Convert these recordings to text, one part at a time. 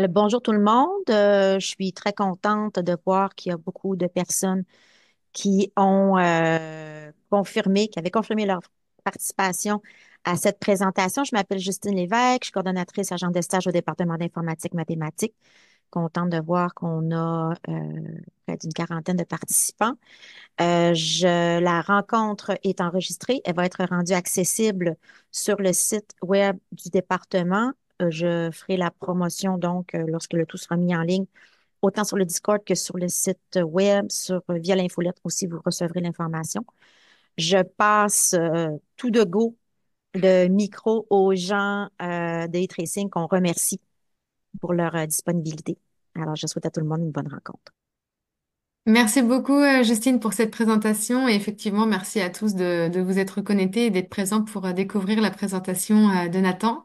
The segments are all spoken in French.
Euh, bonjour tout le monde. Euh, je suis très contente de voir qu'il y a beaucoup de personnes qui ont euh, confirmé, qui avaient confirmé leur participation à cette présentation. Je m'appelle Justine Lévesque, je suis coordonnatrice agent de stage au département d'informatique mathématique. Contente de voir qu'on a euh, près d'une quarantaine de participants. je, la rencontre est enregistrée. Elle va être rendue accessible sur le site web du département euh, je ferai la promotion, donc, euh, lorsque le tout sera mis en ligne, autant sur le Discord que sur le site web, sur euh, via l'infolette aussi, vous recevrez l'information. Je passe tout de go le micro aux gens de tracing qu'on remercie pour leur disponibilité. Alors, je souhaite à tout le monde une bonne rencontre. Merci beaucoup, Justine, pour cette présentation. Et effectivement, merci à tous de, de vous être connectés et d'être présents pour découvrir la présentation de Nathan.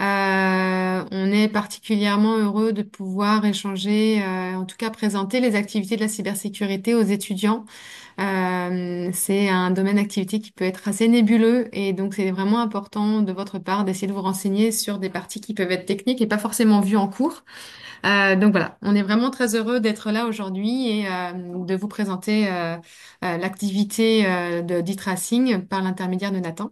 Euh, on est particulièrement heureux de pouvoir échanger, euh, en tout cas présenter les activités de la cybersécurité aux étudiants. Euh, c'est un domaine d'activité qui peut être assez nébuleux et donc c'est vraiment important de votre part d'essayer de vous renseigner sur des parties qui peuvent être techniques et pas forcément vues en cours. donc voilà, on est vraiment très heureux d'être là aujourd'hui et de vous présenter l'activité de d'e-tracing par l'intermédiaire de Nathan.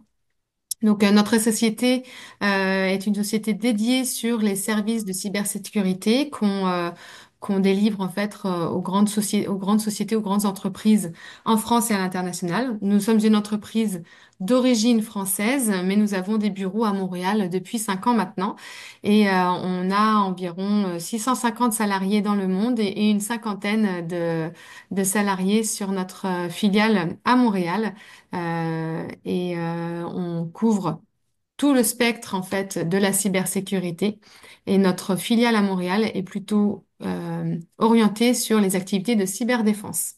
Donc, euh, notre société euh, est une société dédiée sur les services de cybersécurité qu'on euh, qu'on délivre en fait euh, aux grandes, aux grandes sociétés, aux grandes entreprises en France et à l'international. Nous sommes une entreprise d'origine française, mais nous avons des bureaux à Montréal depuis cinq ans maintenant et euh, on a environ 650 euh, salariés dans le monde et, une cinquantaine de, salariés sur notre filiale à Montréal et on couvre tout le spectre en fait de la cybersécurité et notre filiale à Montréal est plutôt euh, orientée sur les activités de cyberdéfense.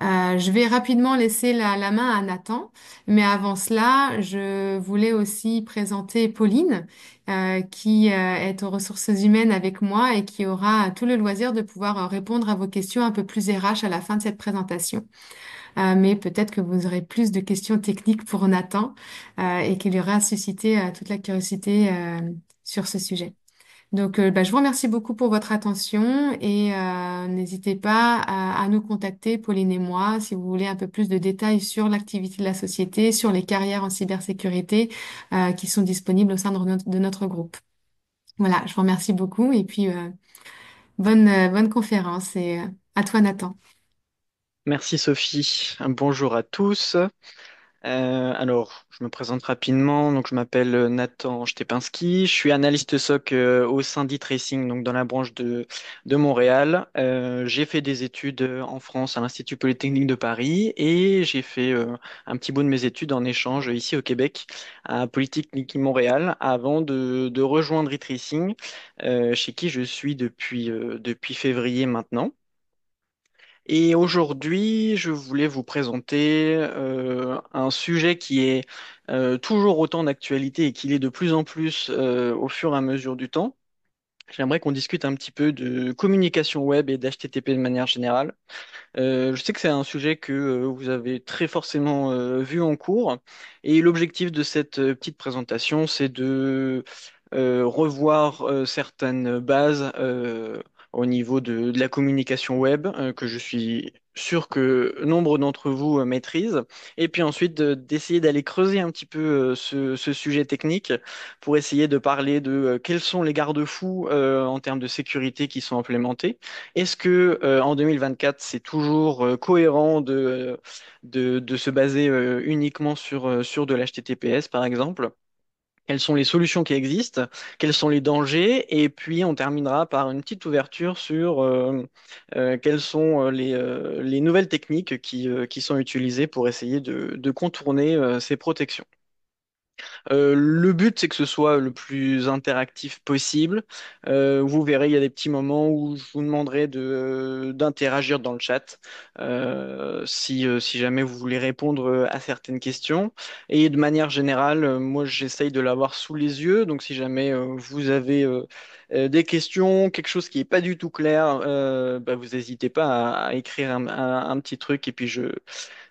Euh, je vais rapidement laisser la, main à Nathan, mais avant cela, je voulais aussi présenter Pauline, euh, qui euh, est aux ressources humaines avec moi et qui aura tout le loisir de pouvoir répondre à vos questions un peu plus RH à la fin de cette présentation. mais peut-être que vous aurez plus de questions techniques pour Nathan et qu'il aura suscité toute la curiosité sur ce sujet. Donc, euh, bah, je vous remercie beaucoup pour votre attention et euh, n'hésitez pas à, nous contacter, Pauline et moi, si vous voulez un peu plus de détails sur l'activité de la société, sur les carrières en cybersécurité euh, qui sont disponibles au sein de notre, groupe. Voilà, je vous remercie beaucoup et puis bonne, bonne conférence et à toi, Nathan. Merci Sophie. Un bonjour à tous. Euh, alors, je me présente rapidement. Donc, je m'appelle euh, Nathan Stepinski. Je suis analyste SOC euh, au sein d'e-Tracing, donc dans la branche de, de Montréal. j'ai fait des études en France à l'Institut Polytechnique de Paris et j'ai fait un petit bout de mes études en échange ici au Québec à Polytechnique Montréal avant de, rejoindre e-Tracing, chez qui je suis depuis, depuis février maintenant. Et aujourd'hui, je voulais vous présenter euh, un sujet qui est euh, toujours autant d'actualité et qui l'est de plus en plus euh, au fur et à mesure du temps. J'aimerais qu'on discute un petit peu de communication web et d'HTTP de manière générale. je sais que c'est un sujet que vous avez très forcément vu en cours et l'objectif de cette petite présentation, c'est de revoir certaines bases euh, au niveau de, la communication web, euh, que je suis sûr que nombre d'entre vous euh, maîtrisent, et puis ensuite d'essayer d'aller creuser un petit peu euh, ce, sujet technique pour essayer de parler de quels sont les garde-fous en termes de sécurité qui sont implémentés. Est-ce que en 2024 c'est toujours cohérent de, de, se baser uniquement sur, sur de l'HTTPS par exemple? quelles sont les solutions qui existent, quels sont les dangers, et puis on terminera par une petite ouverture sur euh, euh, quelles sont euh, les, nouvelles techniques qui, sont utilisées pour essayer de contourner ces protections. Euh, le but, c'est que ce soit le plus interactif possible. Euh, vous verrez, il y a des petits moments où je vous demanderai de, euh, d'interagir dans le chat si, si jamais vous voulez répondre à certaines questions. Et de manière générale, moi, j'essaye de l'avoir sous les yeux. Donc, si jamais vous avez des questions, quelque chose qui n'est pas du tout clair, bah, vous n'hésitez pas à, écrire un, petit truc et puis je,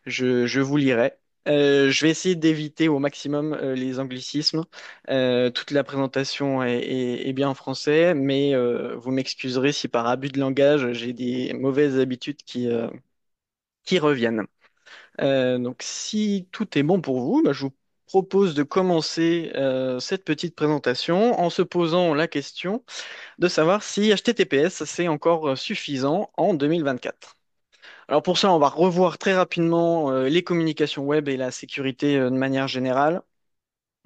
je vous lirai. Euh, je vais essayer d'éviter au maximum euh, les anglicismes. Euh, toute la présentation est, bien en français, mais vous m'excuserez si par abus de langage, j'ai des mauvaises habitudes qui, qui reviennent. donc, si tout est bon pour vous, bah, je vous propose de commencer cette petite présentation en se posant la question de savoir si HTTPS, c'est encore suffisant en 2024. Alors pour ça, on va revoir très rapidement euh, les communications web et la sécurité euh, de manière générale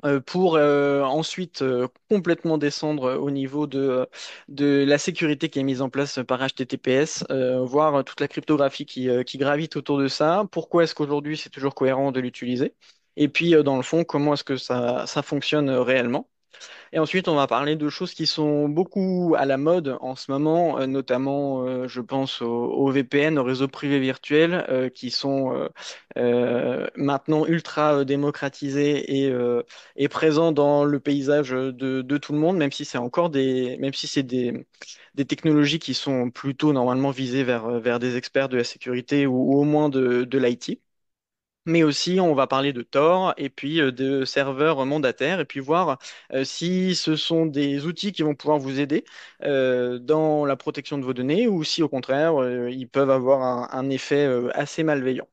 euh, pour ensuite complètement descendre au niveau de, de la sécurité qui est mise en place par HTTPS, voir toute la cryptographie qui, qui gravite autour de ça, pourquoi est-ce qu'aujourd'hui c'est toujours cohérent de l'utiliser, et puis dans le fond, comment est-ce que ça, ça fonctionne réellement. Et ensuite, on va parler de choses qui sont beaucoup à la mode en ce moment, euh, notamment, euh, je pense, aux au VPN, aux réseaux privés virtuels, euh, qui sont maintenant ultra démocratisés et, présents dans le paysage de, tout le monde, même si c'est encore des, même si c'est des, technologies qui sont plutôt normalement visées vers, vers des experts de la sécurité ou, au moins de, de l'IT. Mais aussi, on va parler de Tor et puis euh, de serveurs mandataires et puis voir euh, si ce sont des outils qui vont pouvoir vous aider euh, dans la protection de vos données ou si au contraire, ils peuvent avoir un, effet assez malveillant.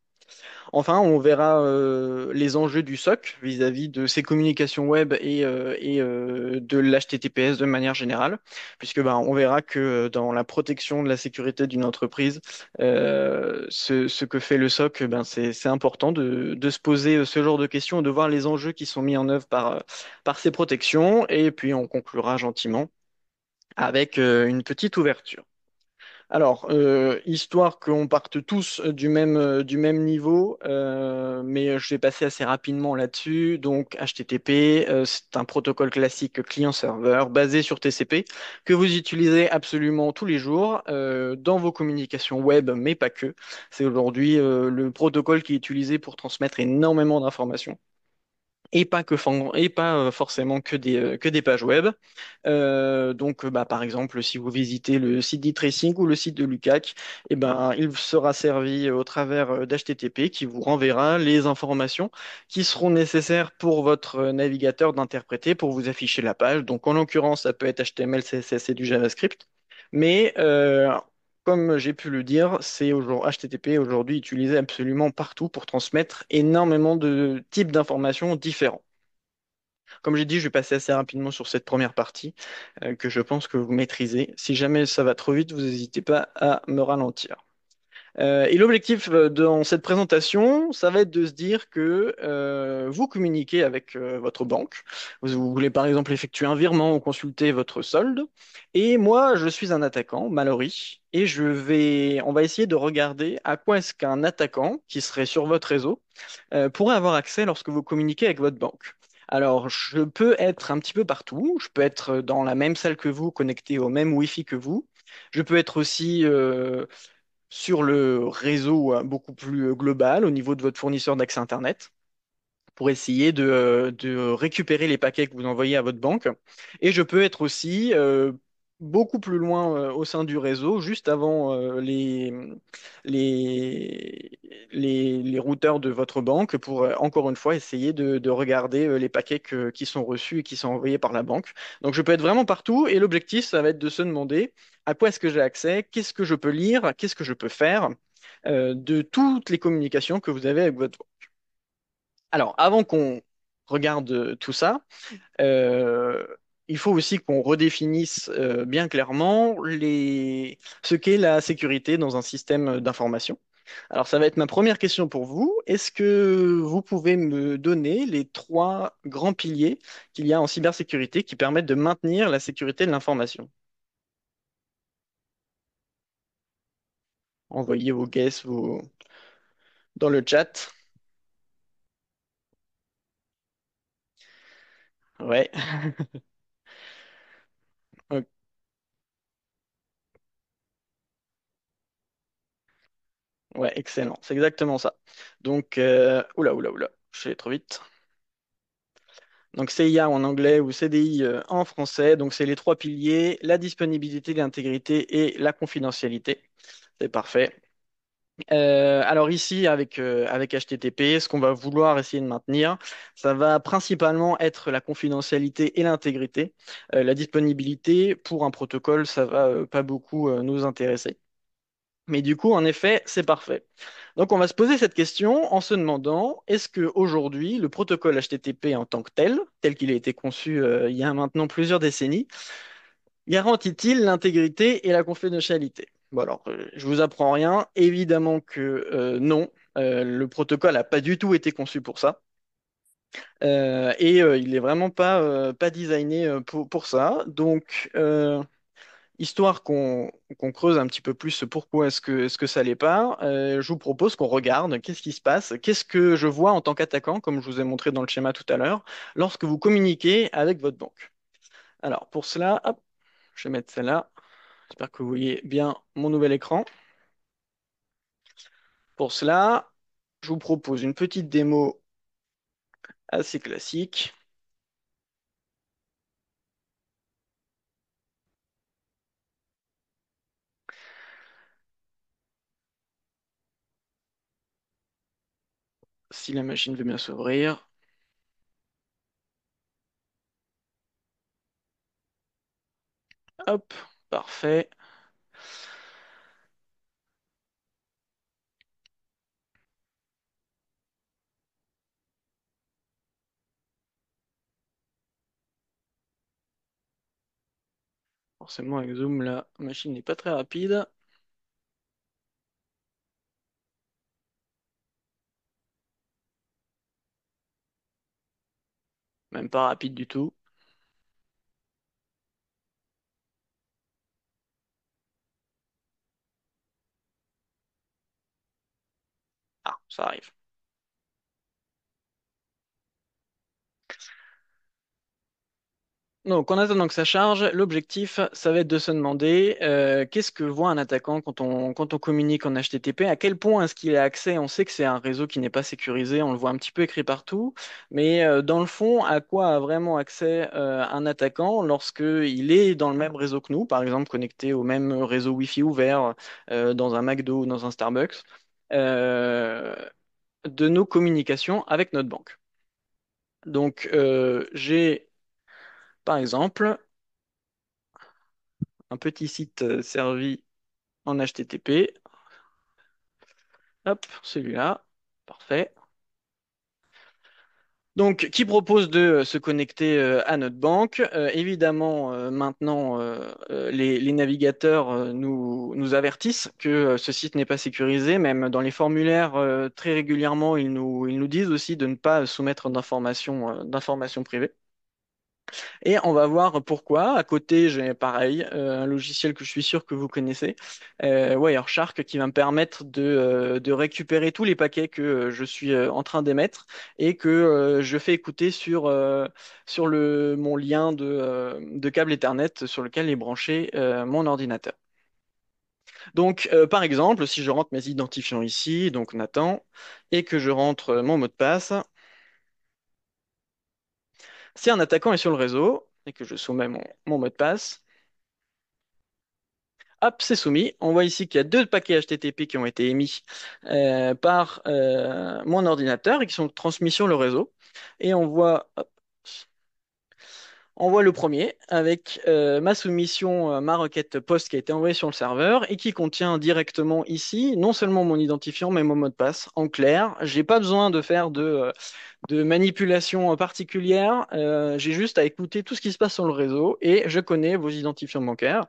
Enfin, on verra euh, les enjeux du SOC vis-à-vis de ses communications web et, euh, euh, de l'HTTPS de manière générale, puisque ben, on verra que dans la protection de la sécurité d'une entreprise, ce, que fait le SOC, ben, c'est important de, se poser ce genre de questions, de voir les enjeux qui sont mis en œuvre par ces protections, et puis on conclura gentiment avec une petite ouverture. Alors, euh, histoire qu'on parte tous euh, du même, euh, du même niveau, mais je vais passer assez rapidement là-dessus. Donc, HTTP, c'est un protocole classique client-serveur basé sur TCP que vous utilisez absolument tous les jours dans vos communications web, mais pas que. C'est aujourd'hui le protocole qui est utilisé pour transmettre énormément d'informations et pas que et pas euh, forcément que des euh, que des pages web. Euh, donc bah, par exemple si vous visitez le site d'e-tracing ou le site de Lucac, eh ben il sera servi au travers d'HTTP qui vous renverra les informations qui seront nécessaires pour votre navigateur d'interpréter pour vous afficher la page. Donc en l'occurrence ça peut être HTML, CSS et du JavaScript. Mais comme j'ai pu le dire, c'est aujourd'hui HTTP aujourd'hui utilisé absolument partout pour transmettre énormément de types d'informations différents. Comme j'ai dit, je vais passer assez rapidement sur cette première partie euh, que je pense que vous maîtrisez. Si jamais ça va trop vite, vous n'hésitez pas à me ralentir. Euh, et l'objectif euh, dans cette présentation, ça va être de se dire que euh, vous communiquez avec euh, votre banque. Vous, voulez par exemple effectuer un virement ou consulter votre solde. Et moi, je suis un attaquant, Mallory, et je vais, on va essayer de regarder à quoi est-ce qu'un attaquant qui serait sur votre réseau pourrait avoir accès lorsque vous communiquez avec votre banque. Alors, je peux être un petit peu partout. Je peux être dans la même salle que vous, connecté au même Wi-Fi que vous. Je peux être aussi euh, sur le réseau hein, beaucoup plus euh, global au niveau de votre fournisseur d'accès Internet pour essayer euh, de, récupérer les paquets que vous envoyez à votre banque. Et je peux être aussi euh, beaucoup plus loin euh, au sein du réseau, juste avant euh, les, les, les, routeurs de votre banque pour, euh, encore une fois, essayer de, regarder les paquets qui sont reçus et qui sont envoyés par la banque. Donc, je peux être vraiment partout et l'objectif, ça va être de se demander à quoi est-ce que j'ai accès, qu'est-ce que je peux lire, qu'est-ce que je peux faire de toutes les communications que vous avez avec votre banque. Alors, avant qu'on regarde tout ça, il faut aussi qu'on redéfinisse euh, bien clairement les... ce qu'est la sécurité dans un système d'information. Alors, ça va être ma première question pour vous. Est-ce que vous pouvez me donner les trois grands piliers qu'il y a en cybersécurité qui permettent de maintenir la sécurité de l'information? Envoyez vos guesses dans le chat. Ouais. Ouais, excellent. C'est exactement ça. Donc, euh, oula, oula, oula, je suis trop vite. Donc CIA en anglais ou CDI euh, en français. Donc c'est les trois piliers, la disponibilité, l'intégrité et la confidentialité. C'est parfait. Euh, alors ici, avec, avec HTTP, ce qu'on va vouloir essayer de maintenir, ça va principalement être la confidentialité et l'intégrité. la disponibilité, pour un protocole, ça va pas beaucoup nous intéresser. Mais du coup, en effet, c'est parfait. Donc, on va se poser cette question en se demandant est-ce que aujourd'hui, le protocole HTTP en tant que tel, tel qu'il a été conçu euh, il y a maintenant plusieurs décennies, garantit-il l'intégrité et la confidentialité Bon, alors, je euh, je vous apprends rien. Évidemment que euh, non, le protocole n'a pas du tout été conçu pour ça. et il n'est vraiment pas, pas designé pour, pour, ça. Donc, histoire qu'on creuse un petit peu plus pourquoi est-ce que, est -ce que ça l'est pas, euh, je vous propose qu'on regarde qu'est-ce qui se passe, qu'est-ce que je vois en tant qu'attaquant, comme je vous ai montré dans le schéma tout à l'heure, lorsque vous communiquez avec votre banque. Alors pour cela, je vais mettre celle-là. J'espère que vous voyez bien mon nouvel écran. Pour cela, je vous propose une petite démo assez classique. si la machine veut bien s'ouvrir. Hop, parfait. Forcément, avec Zoom, la machine n'est pas très rapide. Même pas rapide du tout. Ah, ça arrive. Donc, en attendant que ça charge, l'objectif, ça va être de se demander euh, qu'est-ce que voit un attaquant quand on, quand on communique en HTTP, à quel point est-ce qu'il a accès. On sait que c'est un réseau qui n'est pas sécurisé, on le voit un petit peu écrit partout, mais euh, dans le fond, à quoi a vraiment accès euh, un attaquant lorsqu'il est dans le même réseau que nous, par exemple connecté au même réseau Wi-Fi ouvert dans un McDo ou dans un Starbucks, de nos communications avec notre banque. Donc, j'ai par exemple, un petit site euh, servi en HTTP. Hop, celui-là. Parfait. Donc, qui propose de euh, se connecter euh, à notre banque Évidemment, maintenant, les, navigateurs nous, nous, avertissent que ce site n'est pas sécurisé. Même dans les formulaires, très régulièrement, ils nous, ils nous, disent aussi de ne pas soumettre d'informations d'informations privées. Et on va voir pourquoi. À côté, j'ai pareil, euh, un logiciel que je suis sûr que vous connaissez, euh, Wireshark, qui va me permettre de, euh, de récupérer tous les paquets que je suis en train d'émettre et que je fais écouter sur, sur le, mon lien de, de câble Ethernet sur lequel est branché mon ordinateur. Donc, par exemple, si je rentre mes identifiants ici, donc Nathan, et que je rentre mon mot de passe, si un attaquant est sur le réseau et que je soumets mon, mot de passe, hop, c'est soumis. On voit ici qu'il y a deux paquets HTTP qui ont été émis euh, par euh, mon ordinateur et qui sont transmis sur le réseau. Et on voit voit le premier avec euh, ma soumission, euh, ma requête post qui a été envoyée sur le serveur et qui contient directement ici non seulement mon identifiant mais mon mot de passe. En clair, j'ai pas besoin de faire de, euh, de manipulation particulière, j'ai juste à écouter tout ce qui se passe sur le réseau et je connais vos identifiants bancaires.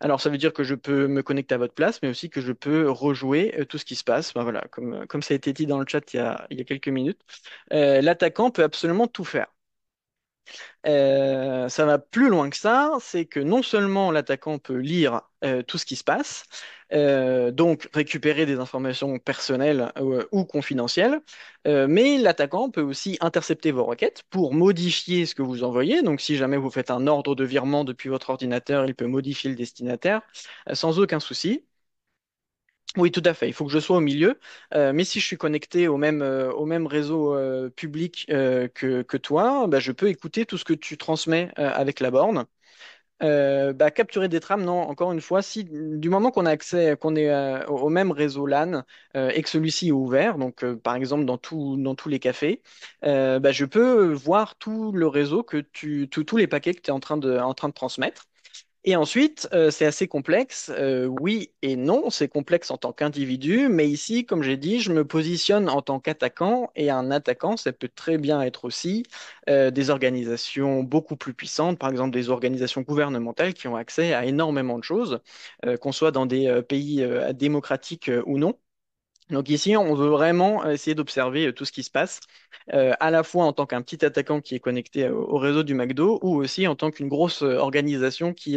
Alors ça veut dire que je peux me connecter à votre place, mais aussi que je peux rejouer tout ce qui se passe. Ben voilà, comme, comme ça a été dit dans le chat il il y a quelques minutes, l'attaquant peut absolument tout faire. Euh, ça va plus loin que ça, c'est que non seulement l'attaquant peut lire euh, tout ce qui se passe, euh, donc récupérer des informations personnelles ou confidentielles, mais l'attaquant peut aussi intercepter vos requêtes pour modifier ce que vous envoyez. Donc si jamais vous faites un ordre de virement depuis votre ordinateur, il peut modifier le destinataire sans aucun souci. Oui, tout à fait. Il faut que je sois au milieu. Euh, mais si je suis connecté au même, euh, au même réseau euh, public que, que toi, bah, je peux écouter tout ce que tu transmets avec la borne. Bah, capturer des trames, non, encore une fois, si du moment qu'on a accès, qu'on est au même réseau LAN et que celui-ci est ouvert, donc par exemple dans tout, dans tous les cafés, bah, je peux voir tout le réseau que tu, tous les paquets que tu es en train de, en train de transmettre. Et ensuite, euh, c'est assez complexe, euh, oui et non, c'est complexe en tant qu'individu, mais ici, comme j'ai dit, je me positionne en tant qu'attaquant, et un attaquant, ça peut très bien être aussi euh, des organisations beaucoup plus puissantes, par exemple des organisations gouvernementales qui ont accès à énormément de choses, qu'on soit dans des pays démocratiques ou non. Donc ici, on veut vraiment essayer d'observer euh, tout ce qui se passe, euh, à la fois en tant qu'un petit attaquant qui est connecté euh, au, réseau du McDo, ou aussi en tant qu'une grosse organisation qui,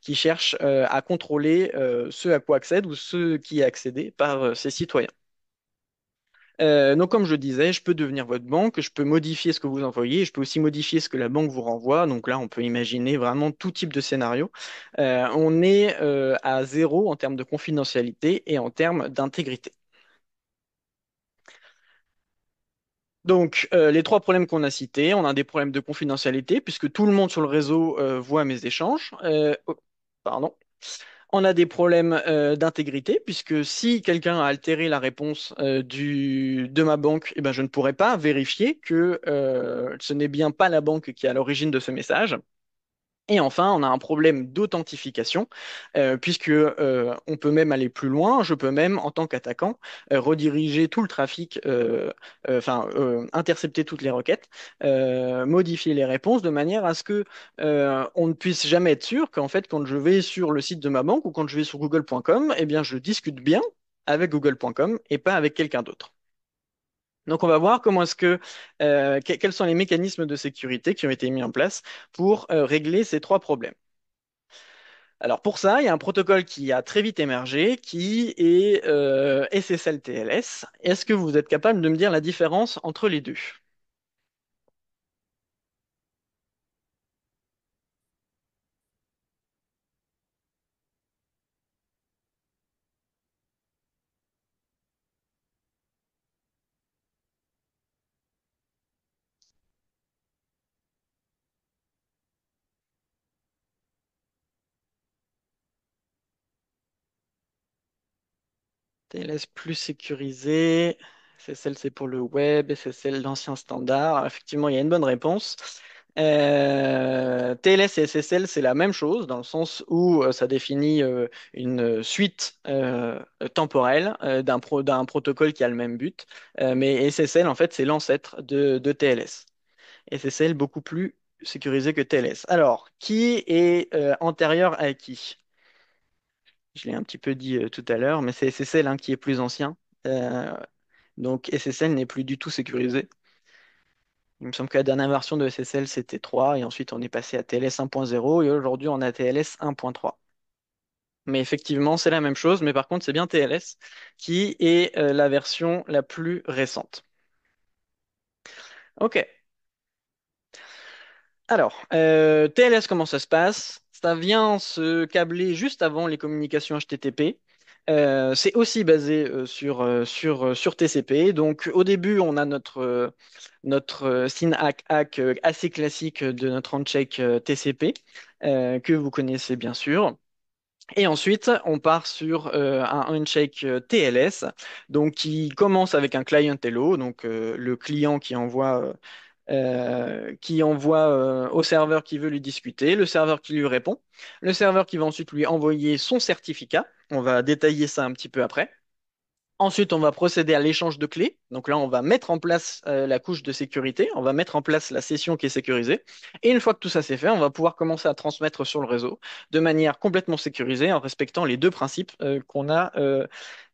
qui cherche à contrôler ce à quoi accède ou ce qui est accédé par ses citoyens. donc, comme je disais, je peux devenir votre banque, je peux modifier ce que vous envoyez, je peux aussi modifier ce que la banque vous renvoie. Donc là, on peut imaginer vraiment tout type de scénario. on est à zéro en termes de confidentialité et en termes d'intégrité. Donc, euh, les trois problèmes qu'on a cités, on a des problèmes de confidentialité, puisque tout le monde sur le réseau euh, voit mes échanges. Euh, oh, pardon. On a des problèmes d'intégrité, puisque si quelqu'un a altéré la réponse du, de ma banque, eh ben, je ne pourrais pas vérifier que ce n'est bien pas la banque qui est à l'origine de ce message. Et enfin, on a un problème d'authentification, euh, puisque euh, on peut même aller plus loin. Je peux même, en tant qu'attaquant, euh, rediriger tout le trafic, enfin intercepter toutes les requêtes, modifier les réponses de manière à ce que on ne puisse jamais être sûr qu'en fait, quand je vais sur le site de ma banque ou quand je vais sur google.com, eh bien, je discute bien avec google.com et pas avec quelqu'un d'autre. Donc on va voir comment est-ce euh, que quels sont les mécanismes de sécurité qui ont été mis en place pour euh, régler ces trois problèmes. Alors pour ça, il y a un protocole qui a très vite émergé, qui est euh, SSL TLS. Est-ce que vous êtes capable de me dire la différence entre les deux TLS plus sécurisé, SSL c'est pour le web et c'est l'ancien standard. Effectivement, il y a une bonne réponse. TLS et SSL, c'est la même chose dans le sens où euh, ça définit euh, une suite euh, temporelle d'un protocole qui a le même but. mais SSL, en fait, c'est l'ancêtre de, TLS. SSL, beaucoup plus sécurisé que TLS. Alors, qui est antérieur à qui je l'ai un petit peu dit euh, tout à l'heure, mais c'est SSL hein, qui est plus ancien. Euh, donc SSL n'est plus du tout sécurisé. Il me semble que la dernière version de SSL, c'était 3, et ensuite on est passé à TLS 1.0, et aujourd'hui on a TLS 1.3. Mais effectivement, c'est la même chose, mais par contre, c'est bien TLS qui est euh, la version la plus récente. Ok. Alors, TLS, comment ça se passe ça vient se câbler juste avant les communications HTTP. Euh, c'est aussi basé euh, sur, euh, sur, sur TCP. Donc, au début, on a notre, notre synhack hack assez classique de notre handshake TCP, que vous connaissez bien sûr. Et ensuite, on part sur un handshake TLS, donc qui commence avec un client hello, donc le client qui envoie euh, qui envoie euh, au serveur qui veut lui discuter, le serveur qui lui répond, le serveur qui va ensuite lui envoyer son certificat. On va détailler ça un petit peu après. Ensuite, on va procéder à l'échange de clés. Donc là, on va mettre en place euh, la couche de sécurité, on va mettre en place la session qui est sécurisée. Et une fois que tout ça c'est fait, on va pouvoir commencer à transmettre sur le réseau de manière complètement sécurisée en respectant les deux principes qu'on a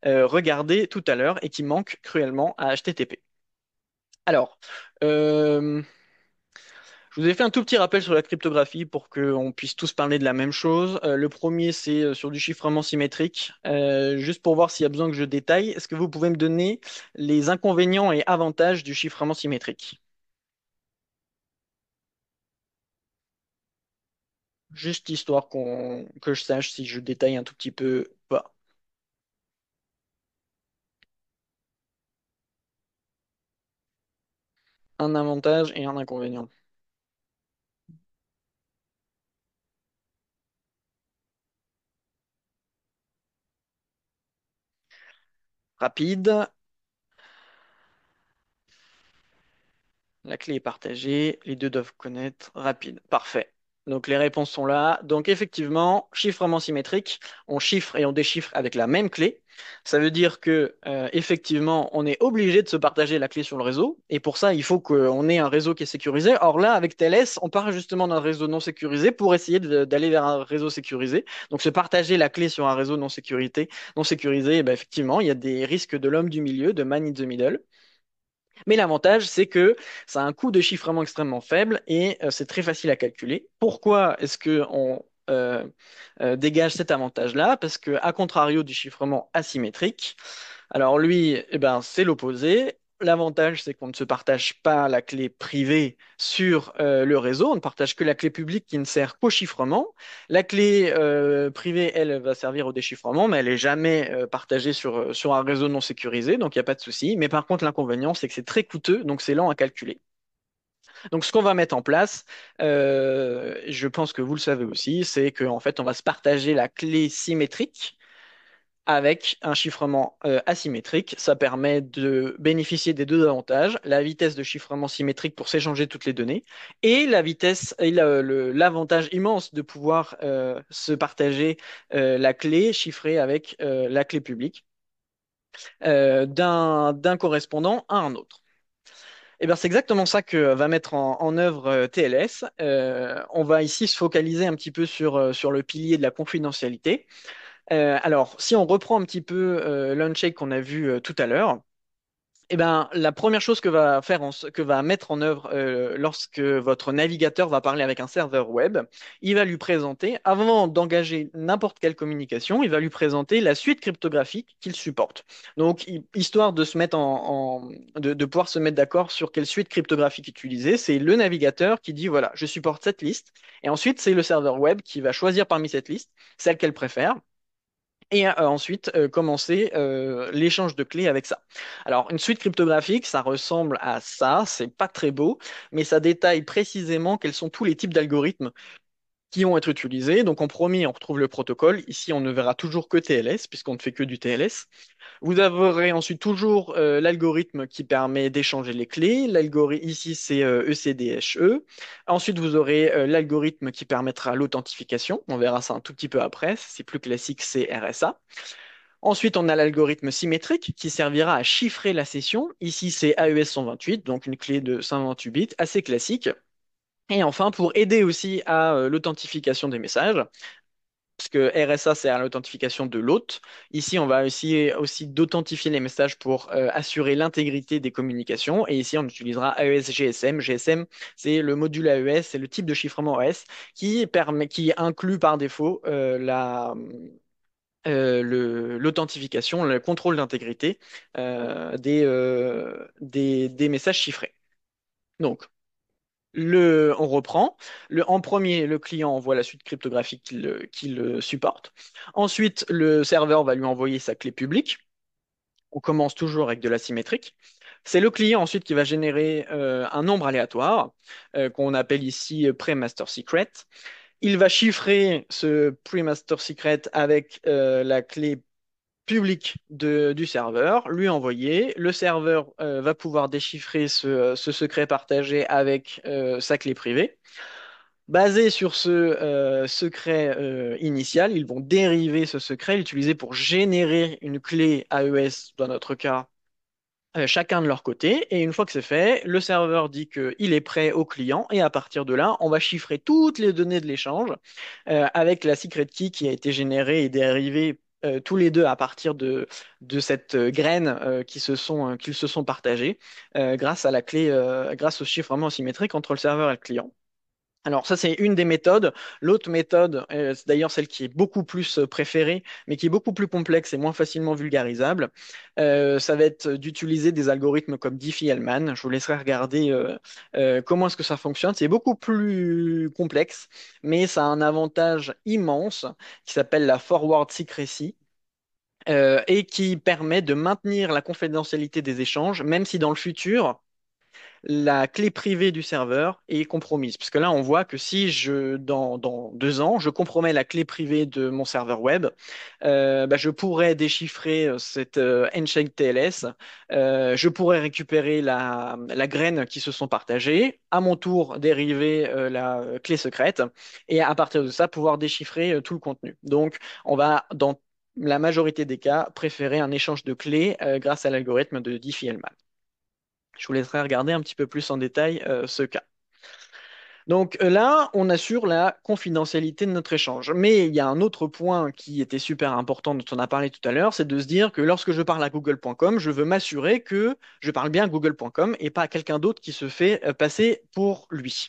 regardés tout à l'heure et qui manquent cruellement à HTTP. Alors, euh, je vous ai fait un tout petit rappel sur la cryptographie pour qu'on puisse tous parler de la même chose. Euh, le premier, c'est euh, sur du chiffrement symétrique. juste pour voir s'il y a besoin que je détaille, est-ce que vous pouvez me donner les inconvénients et avantages du chiffrement symétrique? Juste histoire que je sache si je détaille un tout petit peu un avantage et un inconvénient. Rapide. La clé est partagée, les deux doivent connaître rapide. Parfait. Donc les réponses sont là. Donc effectivement, chiffrement symétrique, on chiffre et on déchiffre avec la même clé. Ça veut dire que euh, effectivement, on est obligé de se partager la clé sur le réseau, et pour ça, il faut qu'on ait un réseau qui est sécurisé. Or là, avec TLS, on part justement d'un réseau non sécurisé pour essayer d'aller vers un réseau sécurisé. Donc se partager la clé sur un réseau non sécurité, non sécurisé, eh ben, effectivement, il y a des risques de l'homme du milieu, de man in the middle. Mais l'avantage, c'est que ça a un coût de chiffrement extrêmement faible et euh, c'est très facile à calculer. Pourquoi est-ce qu'on euh, euh, dégage cet avantage-là, parce que, à contrario du chiffrement asymétrique, alors lui, eh ben, c'est l'opposé. L'avantage, c'est qu'on ne se partage pas la clé privée sur euh, le réseau, on ne partage que la clé publique qui ne sert qu'au chiffrement. La clé privée, elle, va servir au déchiffrement, mais elle n'est jamais partagée sur, sur un réseau non sécurisé, donc il n'y a pas de souci. Mais par contre, l'inconvénient, c'est que c'est très coûteux, donc c'est lent à calculer. Donc, ce qu'on va mettre en place, euh, je pense que vous le savez aussi, c'est qu'en fait, on va se partager la clé symétrique avec un chiffrement euh, asymétrique. Ça permet de bénéficier des deux avantages, la vitesse de chiffrement symétrique pour s'échanger toutes les données et la vitesse et l'avantage immense de pouvoir euh, se partager la clé chiffrée avec la clé publique d'un correspondant à un autre. Eh c'est exactement ça que va mettre en, en œuvre euh, TLS. Euh, on va ici se focaliser un petit peu sur, euh, sur le pilier de la confidentialité. alors, si on reprend un petit peu euh, l'uncheck qu'on a vu tout à l'heure, eh ben, la première chose que va faire, que va mettre en œuvre euh, lorsque votre navigateur va parler avec un serveur web, il va lui présenter, avant d'engager n'importe quelle communication, il va lui présenter la suite cryptographique qu'il supporte. Donc, histoire de se mettre de, de, pouvoir se mettre d'accord sur quelle suite cryptographique utiliser, c'est le navigateur qui dit voilà, je supporte cette liste, et ensuite c'est le serveur web qui va choisir parmi cette liste celle qu'elle préfère et euh, ensuite euh, commencer euh, l'échange de clés avec ça. Alors une suite cryptographique, ça ressemble à ça, c'est pas très beau, mais ça détaille précisément quels sont tous les types d'algorithmes qui vont être utilisés. Donc en premier, on retrouve le protocole. Ici, on ne verra toujours que TLS, puisqu'on ne fait que du TLS. Vous aurez ensuite toujours euh, l'algorithme qui permet d'échanger les clés. L'algorithme ici, c'est ECDHE. E. Ensuite, vous aurez euh, l'algorithme qui permettra l'authentification. On verra ça un tout petit peu après. C'est plus classique, c'est RSA. Ensuite, on a l'algorithme symétrique qui servira à chiffrer la session. Ici, c'est AES 128, donc une clé de 128 bits, assez classique. Et enfin, pour aider aussi à euh, l'authentification des messages, parce que RSA, c'est à l'authentification de l'hôte. Ici, on va essayer aussi d'authentifier les messages pour euh, assurer l'intégrité des communications. Et ici, on utilisera AES GSM. GSM, c'est le module AES, c'est le type de chiffrement AES qui permet, qui inclut par défaut euh, l'authentification, le, contrôle d'intégrité des messages chiffrés. Donc, le, on reprend. Le, en premier, le client envoie la suite cryptographique qu'il euh, euh, supporte. Ensuite, le serveur va lui envoyer sa clé publique. On commence toujours avec de la symétrique. C'est le client ensuite qui va générer euh, un nombre aléatoire, qu'on appelle ici pre-master secret. Il va chiffrer ce pre-master secret avec la clé public du serveur, lui envoyer. Le serveur euh, va pouvoir déchiffrer ce, secret partagé avec euh, sa clé privée. Basé sur ce euh, secret initial, ils vont dériver ce secret, l'utiliser pour générer une clé AES, dans notre cas, chacun de leur côté. Et une fois que c'est fait, le serveur dit qu'il est prêt au client. Et à partir de là, on va chiffrer toutes les données de l'échange avec la secret key qui a été générée et dérivée euh, tous les deux à partir de, de cette euh, graine euh, qui se sont, qu'ils se sont partagés grâce à la clé, grâce au chiffrement asymétrique entre le serveur et le client. Alors ça, c'est une des méthodes. L'autre méthode, euh, c'est d'ailleurs celle qui est beaucoup plus euh, préférée, mais qui est beaucoup plus complexe et moins facilement vulgarisable, euh, ça va être d'utiliser des algorithmes comme Diffie-Hellman. Je vous laisserai regarder comment est-ce que ça fonctionne. C'est beaucoup plus complexe, mais ça a un avantage immense qui s'appelle la forward secrecy. et qui permet de maintenir la confidentialité des échanges, même si dans le futur, la clé privée du serveur est compromise. Parce que là, on voit que si je, dans, dans deux ans, je compromets la clé privée de mon serveur web, euh, bah, je pourrais déchiffrer euh, cette euh, handshake TLS, euh, je pourrais récupérer la, la, graine qui se sont partagées, à mon tour dériver la clé secrète, et à partir de ça, pouvoir déchiffrer tout le contenu. Donc, on va dans la majorité des cas, préférer un échange de clés grâce à l'algorithme de Diffie-Hellman. Je vous laisserai regarder un petit peu plus en détail euh, ce cas. Donc euh, là, on assure la confidentialité de notre échange. Mais il y a un autre point qui était super important dont on a parlé tout à l'heure, c'est de se dire que lorsque je parle à google.com, je veux m'assurer que je parle bien à google.com et pas à quelqu'un d'autre qui se fait euh, passer pour lui.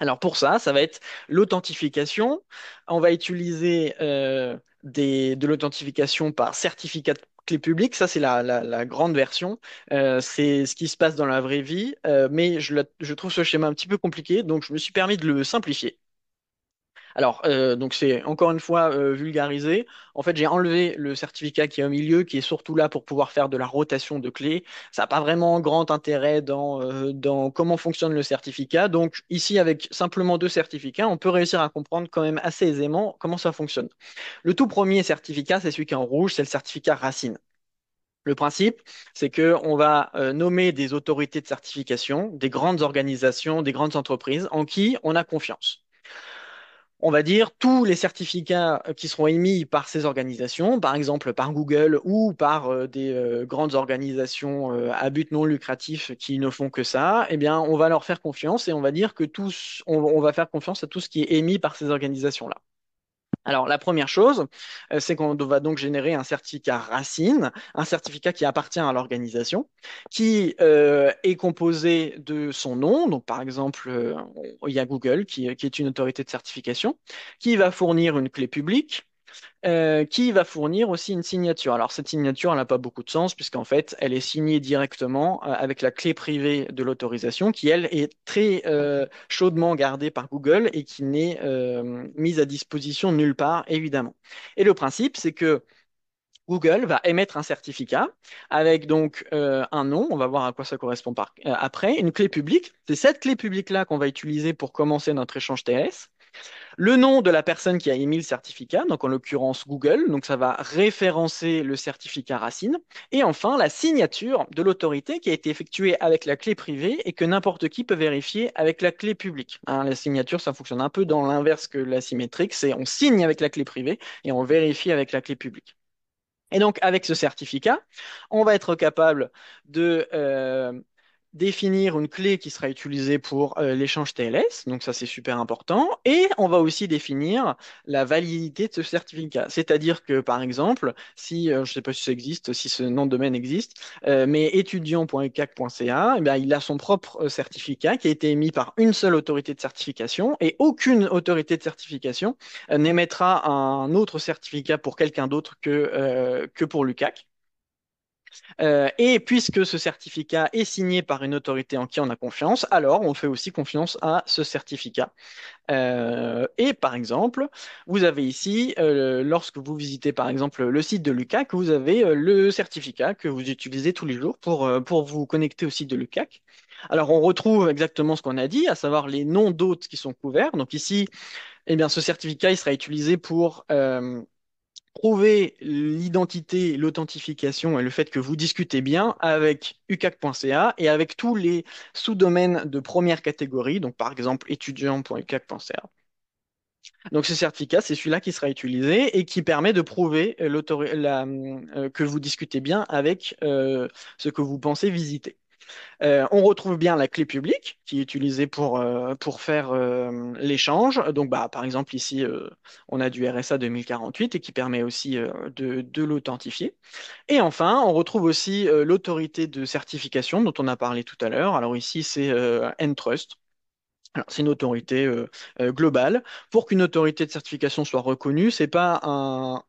Alors pour ça, ça va être l'authentification. On va utiliser de l'authentification par certificat de les publics, ça c'est la, grande version, euh, c'est ce qui se passe dans la vraie vie, euh, mais je, je trouve ce schéma un petit peu compliqué, donc je me suis permis de le simplifier. Alors, euh, donc c'est encore une fois euh, vulgarisé. En fait, j'ai enlevé le certificat qui est au milieu, qui est surtout là pour pouvoir faire de la rotation de clés. Ça n'a pas vraiment grand intérêt euh, dans, comment fonctionne le certificat. Donc, ici, avec simplement deux certificats, on peut réussir à comprendre quand même assez aisément comment ça fonctionne. Le tout premier certificat, c'est celui qui est en rouge, c'est le certificat racine. Le principe, c'est qu'on va nommer des autorités de certification, des grandes organisations, des grandes entreprises en qui on a confiance on va dire, tous les certificats euh, qui seront émis par ces organisations, par exemple par Google ou par euh, des euh, grandes organisations à but non lucratif qui ne font que ça, eh bien, on va leur faire confiance et on va dire que tous, on, va faire confiance à tout ce qui est émis par ces organisations-là. Alors, la première chose, euh, c'est qu'on va donc générer un certificat racine, un certificat qui appartient à l'organisation, qui euh, est composé de son nom. Donc, par exemple, euh, il y a Google qui, est une autorité de certification, qui va fournir une clé publique, euh, qui va fournir aussi une signature. Alors cette signature, elle n'a pas beaucoup de sens puisqu'en fait, elle est signée directement euh, avec la clé privée de l'autorisation qui, elle, est très euh, chaudement gardée par Google et qui n'est mise à disposition nulle part, évidemment. Et le principe, c'est que Google va émettre un certificat avec donc un nom, on va voir à quoi ça correspond par, après, une clé publique. C'est cette clé publique-là qu'on va utiliser pour commencer notre échange TLS. Le nom de la personne qui a émis le certificat, donc en l'occurrence Google, donc ça va référencer le certificat racine. Et enfin, la signature de l'autorité qui a été effectuée avec la clé privée et que n'importe qui peut vérifier avec la clé publique. Hein, la signature, ça fonctionne un peu dans l'inverse que la symétrique, c'est on signe avec la clé privée et on vérifie avec la clé publique. Et donc, avec ce certificat, on va être capable de euh, définir une clé qui sera utilisée pour euh, l'échange TLS, donc ça c'est super important, et on va aussi définir la validité de ce certificat. C'est-à-dire que par exemple, si, euh, je ne sais pas si ça existe, si ce nom de domaine existe, euh, mais étudiant.ucac.ca, eh il a son propre certificat qui a été émis par une seule autorité de certification, et aucune autorité de certification n'émettra un autre certificat pour quelqu'un d'autre que, que pour l'UCAC. Euh, et puisque ce certificat est signé par une autorité en qui on a confiance, alors on fait aussi confiance à ce certificat. Euh, et par exemple, vous avez ici, euh, lorsque vous visitez par exemple le site de Lucac, vous avez le certificat que vous utilisez tous les jours pour, pour vous connecter au site de Lucac. Alors on retrouve exactement ce qu'on a dit, à savoir les noms d'hôtes qui sont couverts. Donc ici, eh bien, ce certificat il sera utilisé pour prouver l'identité, l'authentification et le fait que vous discutez bien avec ucac.ca et avec tous les sous-domaines de première catégorie, donc par exemple étudiant.ucac.ca. Donc ce certificat, c'est celui-là qui sera utilisé et qui permet de prouver euh, euh, que vous discutez bien avec euh, ce que vous pensez visiter. Euh, on retrouve bien la clé publique qui est utilisée pour, euh, pour faire euh, l'échange. Donc, bah, par exemple, ici, on a du RSA 2048 et qui permet aussi de, de l'authentifier. Et enfin, on retrouve aussi l'autorité de certification dont on a parlé tout à l'heure. Alors ici, c'est Entrust. C'est une autorité globale. Pour qu'une autorité de certification soit reconnue, c'est pas un,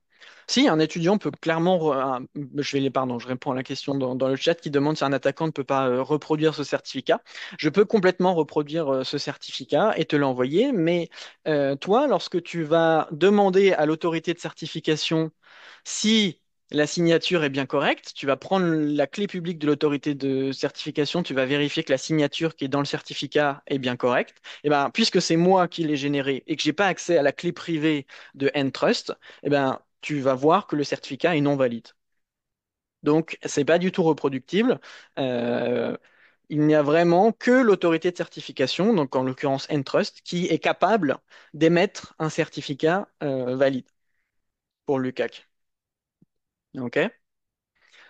si, un étudiant peut clairement. je vais, pardon, je réponds à la question dans, le chat qui demande si un attaquant ne peut pas euh, reproduire ce certificat. Je peux complètement reproduire euh, ce certificat et te l'envoyer, mais euh, toi, lorsque tu vas demander à l'autorité de certification si la signature est bien correcte, tu vas prendre la clé publique de l'autorité de certification, tu vas vérifier que la signature qui est dans le certificat est bien correcte. Et eh ben, puisque c'est moi qui l'ai généré et que j'ai pas accès à la clé privée de n eh ben, tu vas voir que le certificat est non valide. Donc, c'est pas du tout reproductible. Euh, il n'y a vraiment que l'autorité de certification, donc en l'occurrence Entrust, qui est capable d'émettre un certificat euh, valide pour l'UCAC. OK?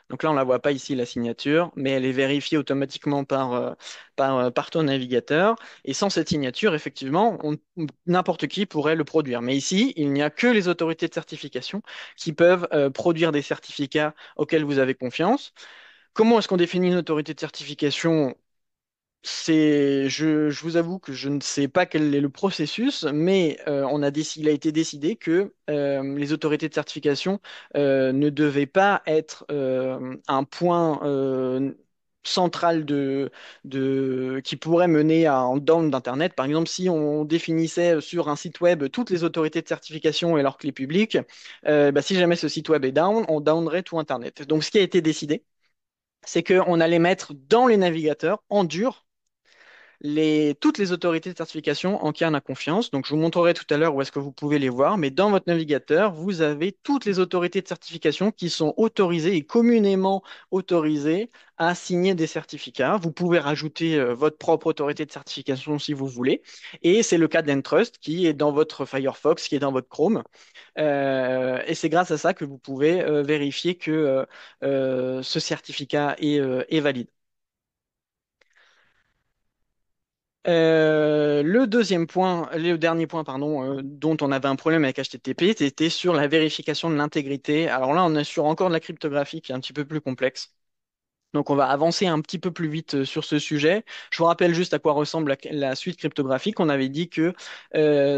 Donc là, on ne la voit pas ici, la signature, mais elle est vérifiée automatiquement par, euh, par, euh, par ton navigateur. Et sans cette signature, effectivement, n'importe qui pourrait le produire. Mais ici, il n'y a que les autorités de certification qui peuvent euh, produire des certificats auxquels vous avez confiance. Comment est-ce qu'on définit une autorité de certification c'est, je, je, vous avoue que je ne sais pas quel est le processus, mais euh, on a il a été décidé que euh, les autorités de certification euh, ne devaient pas être un point central de, de, qui pourrait mener à un down d'Internet. Par exemple, si on définissait sur un site web toutes les autorités de certification et leurs clés publiques, bah, si jamais ce site web est down, on downerait tout Internet. Donc, ce qui a été décidé, c'est qu'on allait mettre dans les navigateurs, en dur, les, toutes les autorités de certification encarnent la confiance. Donc, je vous montrerai tout à l'heure où est-ce que vous pouvez les voir, mais dans votre navigateur, vous avez toutes les autorités de certification qui sont autorisées et communément autorisées à signer des certificats. Vous pouvez rajouter euh, votre propre autorité de certification si vous voulez. Et c'est le cas d'Entrust qui est dans votre Firefox, qui est dans votre Chrome. Euh, et c'est grâce à ça que vous pouvez euh, vérifier que ce certificat est valide. Euh, le deuxième point, le dernier point, pardon, euh, dont on avait un problème avec HTTP, c'était sur la vérification de l'intégrité. Alors là, on est sur encore de la cryptographie qui est un petit peu plus complexe. Donc on va avancer un petit peu plus vite euh, sur ce sujet. Je vous rappelle juste à quoi ressemble la, suite cryptographique. On avait dit que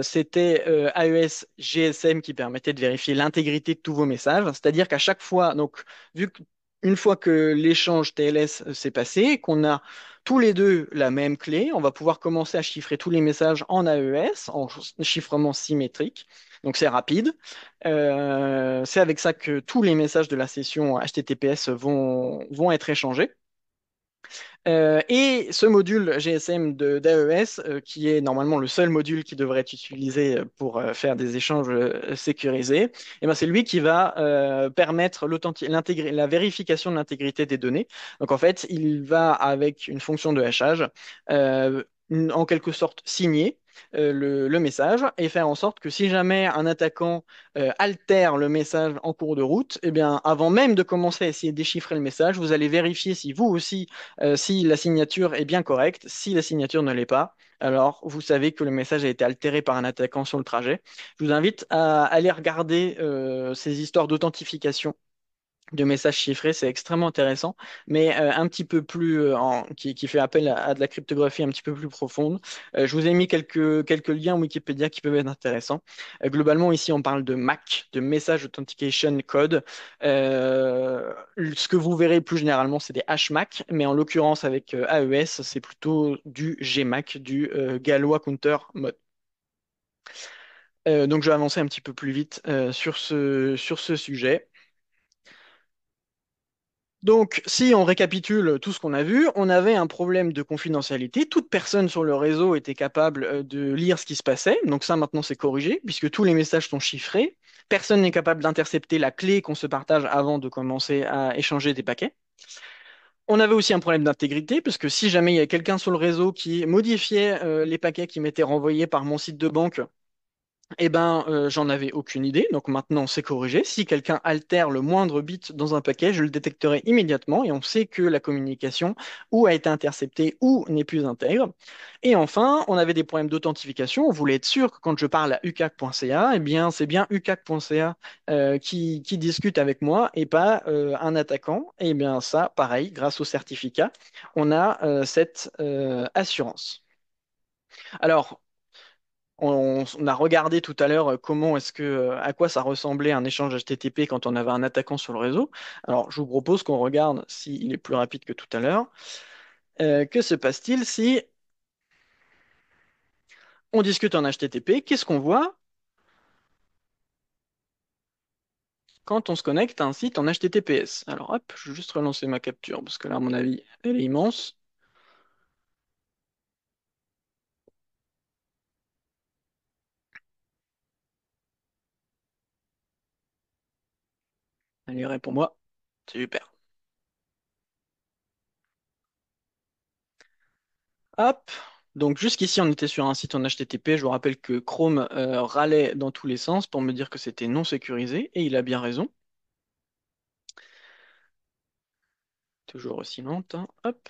c'était AES GSM qui permettait de vérifier l'intégrité de tous vos messages. C'est-à-dire qu'à chaque fois, donc vu que une fois que l'échange TLS euh, s'est passé, qu'on a tous les deux la même clé, on va pouvoir commencer à chiffrer tous les messages en AES, en chiffrement symétrique. Donc c'est rapide. Euh, c'est avec ça que tous les messages de la session HTTPS vont, vont être échangés. Euh, et ce module GSM de d'AES, euh, qui est normalement le seul module qui devrait être utilisé euh, pour faire des échanges sécurisés, et eh ben c'est lui qui va permettre la vérification de l'intégrité des données. Donc en fait, il va avec une fonction de hachage en quelque sorte signer euh, le, message et faire en sorte que si jamais un attaquant euh, altère le message en cours de route, eh bien, avant même de commencer à essayer de déchiffrer le message, vous allez vérifier si vous aussi, euh, si la signature est bien correcte. Si la signature ne l'est pas, alors vous savez que le message a été altéré par un attaquant sur le trajet. Je vous invite à aller regarder ces histoires d'authentification de messages chiffrés, c'est extrêmement intéressant, mais euh, un petit peu plus euh, qui, fait appel à, de la cryptographie un petit peu plus profonde. Euh, je vous ai mis quelques, quelques liens Wikipédia qui peuvent être intéressants. globalement, ici, on parle de MAC, de Message Authentication Code. ce que vous verrez plus généralement, c'est des HMAC, mais en l'occurrence avec AES, c'est plutôt du GMAC, du Galois Counter Mode. donc je vais avancer un petit peu plus vite sur, ce, sur ce sujet. Donc, si on récapitule tout ce qu'on a vu, on avait un problème de confidentialité. Toute personne sur le réseau était capable euh, de lire ce qui se passait. Donc ça, maintenant, c'est corrigé, puisque tous les messages sont chiffrés. Personne n'est capable d'intercepter la clé qu'on se partage avant de commencer à échanger des paquets. On avait aussi un problème d'intégrité, puisque si jamais il y a quelqu'un sur le réseau qui modifiait euh, les paquets qui m'étaient renvoyés par mon site de banque, eh bien euh, j'en avais aucune idée, donc maintenant c'est corrigé. Si quelqu'un altère le moindre bit dans un paquet, je le détecterai immédiatement et on sait que la communication ou a été interceptée ou n'est plus intègre. Et enfin, on avait des problèmes d'authentification. On voulait être sûr que quand je parle à ucac.ca, eh bien, c'est bien ucac.ca euh, qui, discute avec moi et pas euh, un attaquant. Et eh bien, ça, pareil, grâce au certificat, on a cette assurance. Alors, on, a regardé tout à l'heure euh, comment est-ce que, euh, à quoi ça ressemblait un échange HTTP quand on avait un attaquant sur le réseau. Alors, je vous propose qu'on regarde s'il est plus rapide que tout à l'heure. Euh, que se passe-t-il si on discute en HTTP Qu'est-ce qu'on voit quand on se connecte à un site en HTTPS Alors, hop, je vais juste relancer ma capture parce que là, à mon avis, elle est immense. Elle pour moi. Super. Hop. Donc jusqu'ici, on était sur un site en HTTP. Je vous rappelle que Chrome euh, râlait dans tous les sens pour me dire que c'était non sécurisé, et il a bien raison. Toujours aussi lente. Hein. Hop.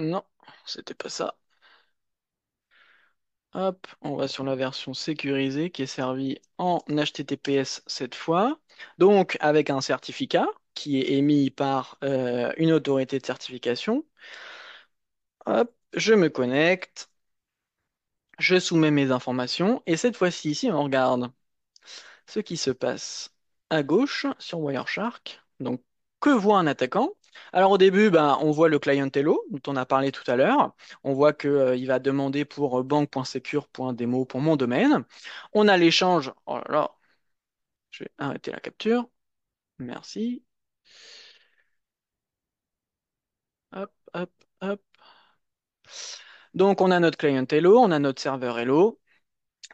Non, c'était pas ça. Hop, on va sur la version sécurisée qui est servie en HTTPS cette fois. Donc, avec un certificat qui est émis par euh, une autorité de certification. Hop, je me connecte, je soumets mes informations. Et cette fois-ci, ici on regarde ce qui se passe à gauche sur Wireshark, donc que voit un attaquant? Alors au début, ben, on voit le client Hello dont on a parlé tout à l'heure. On voit qu'il euh, va demander pour euh, banque.secure.demo » pour mon domaine. On a l'échange. Oh là là, je vais arrêter la capture. Merci. Hop, hop, hop. Donc on a notre client Hello, on a notre serveur Hello.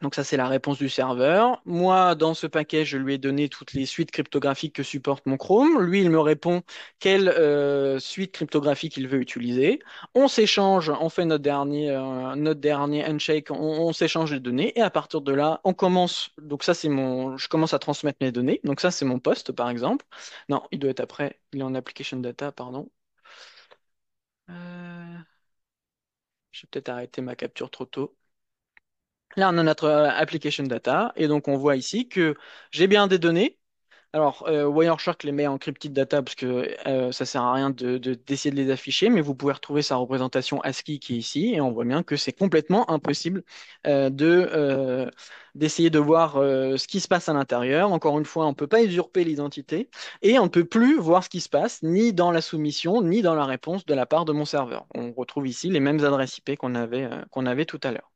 Donc ça, c'est la réponse du serveur. Moi, dans ce paquet, je lui ai donné toutes les suites cryptographiques que supporte mon Chrome. Lui, il me répond quelle euh, suite cryptographique il veut utiliser. On s'échange, on fait notre dernier, euh, notre dernier handshake, on, s'échange les données et à partir de là, on commence. Donc ça, c'est mon, je commence à transmettre mes données. Donc ça, c'est mon poste, par exemple. Non, il doit être après. Il est en application data, pardon. Euh... J'ai peut-être arrêté ma capture trop tôt. Là, on a notre euh, application data, et donc on voit ici que j'ai bien des données. Alors, euh, Wireshark les met en cryptidata data parce que euh, ça sert à rien d'essayer de, les afficher, mais vous pouvez retrouver sa représentation ASCII qui est ici, et on voit bien que c'est complètement impossible euh, de, d'essayer de voir ce qui se passe à l'intérieur. Encore une fois, on ne peut pas usurper l'identité, et on ne peut plus voir ce qui se passe, ni dans la soumission, ni dans la réponse de la part de mon serveur. On retrouve ici les mêmes adresses IP qu'on avait, qu'on avait tout à l'heure.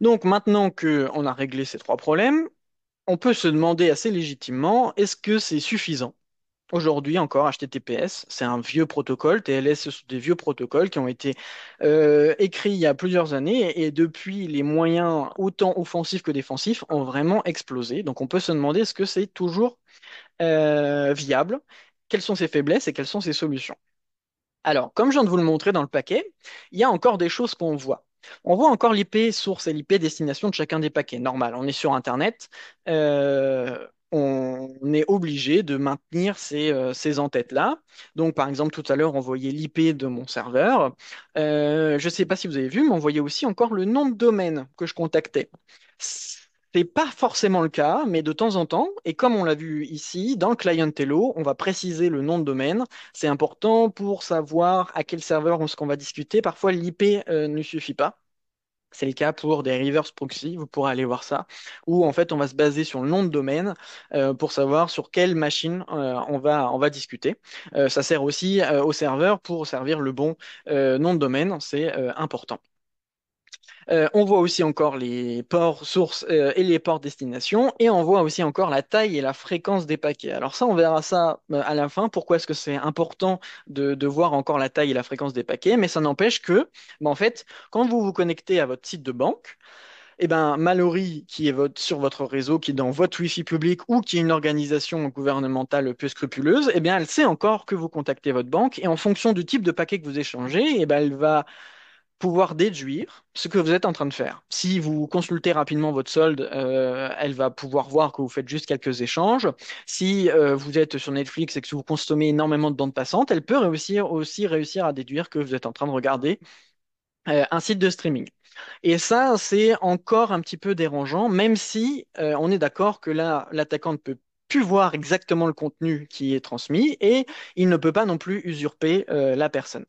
Donc maintenant qu'on a réglé ces trois problèmes, on peut se demander assez légitimement, est-ce que c'est suffisant? Aujourd'hui encore, HTTPS, c'est un vieux protocole. TLS, ce sont des vieux protocoles qui ont été euh, écrits il y a plusieurs années et depuis, les moyens autant offensifs que défensifs ont vraiment explosé. Donc on peut se demander est-ce que c'est toujours euh, viable? Quelles sont ses faiblesses et quelles sont ses solutions? Alors, comme je viens de vous le montrer dans le paquet, il y a encore des choses qu'on voit. On voit encore l'IP source et l'IP destination de chacun des paquets. Normal, on est sur Internet, euh, on est obligé de maintenir euh, ces, entêtes-là. Donc, par exemple, tout à l'heure, on voyait l'IP de mon serveur. Euh, je ne sais pas si vous avez vu, mais on voyait aussi encore le nom de domaine que je contactais. C'est pas forcément le cas, mais de temps en temps, et comme on l'a vu ici, dans clientello, on va préciser le nom de domaine. C'est important pour savoir à quel serveur on, ce qu'on va discuter. Parfois, l'IP euh, ne suffit pas. C'est le cas pour des reverse proxy, vous pourrez aller voir ça, où en fait on va se baser sur le nom de domaine euh, pour savoir sur quelle machine euh, on, va, on va discuter. ça sert aussi au serveur pour servir le bon nom de domaine, c'est important. Euh, on voit aussi encore les ports sources euh, et les ports destination, et on voit aussi encore la taille et la fréquence des paquets. Alors ça, on verra ça euh, à la fin, pourquoi est-ce que c'est important de, voir encore la taille et la fréquence des paquets, mais ça n'empêche que, ben, en fait, quand vous vous connectez à votre site de banque, eh ben, Mallory, qui est votre, sur votre réseau, qui est dans votre Wi-Fi public ou qui est une organisation gouvernementale peu scrupuleuse, eh bien, elle sait encore que vous contactez votre banque et en fonction du type de paquet que vous échangez, eh ben, elle va pouvoir déduire ce que vous êtes en train de faire. Si vous consultez rapidement votre solde, euh, elle va pouvoir voir que vous faites juste quelques échanges. Si euh, vous êtes sur Netflix et que vous consommez énormément de bandes passantes, elle peut réussir aussi réussir à déduire que vous êtes en train de regarder euh, un site de streaming. Et ça, c'est encore un petit peu dérangeant, même si on est d'accord que là, l'attaquant ne peut plus voir exactement le contenu qui est transmis et il ne peut pas non plus usurper la personne.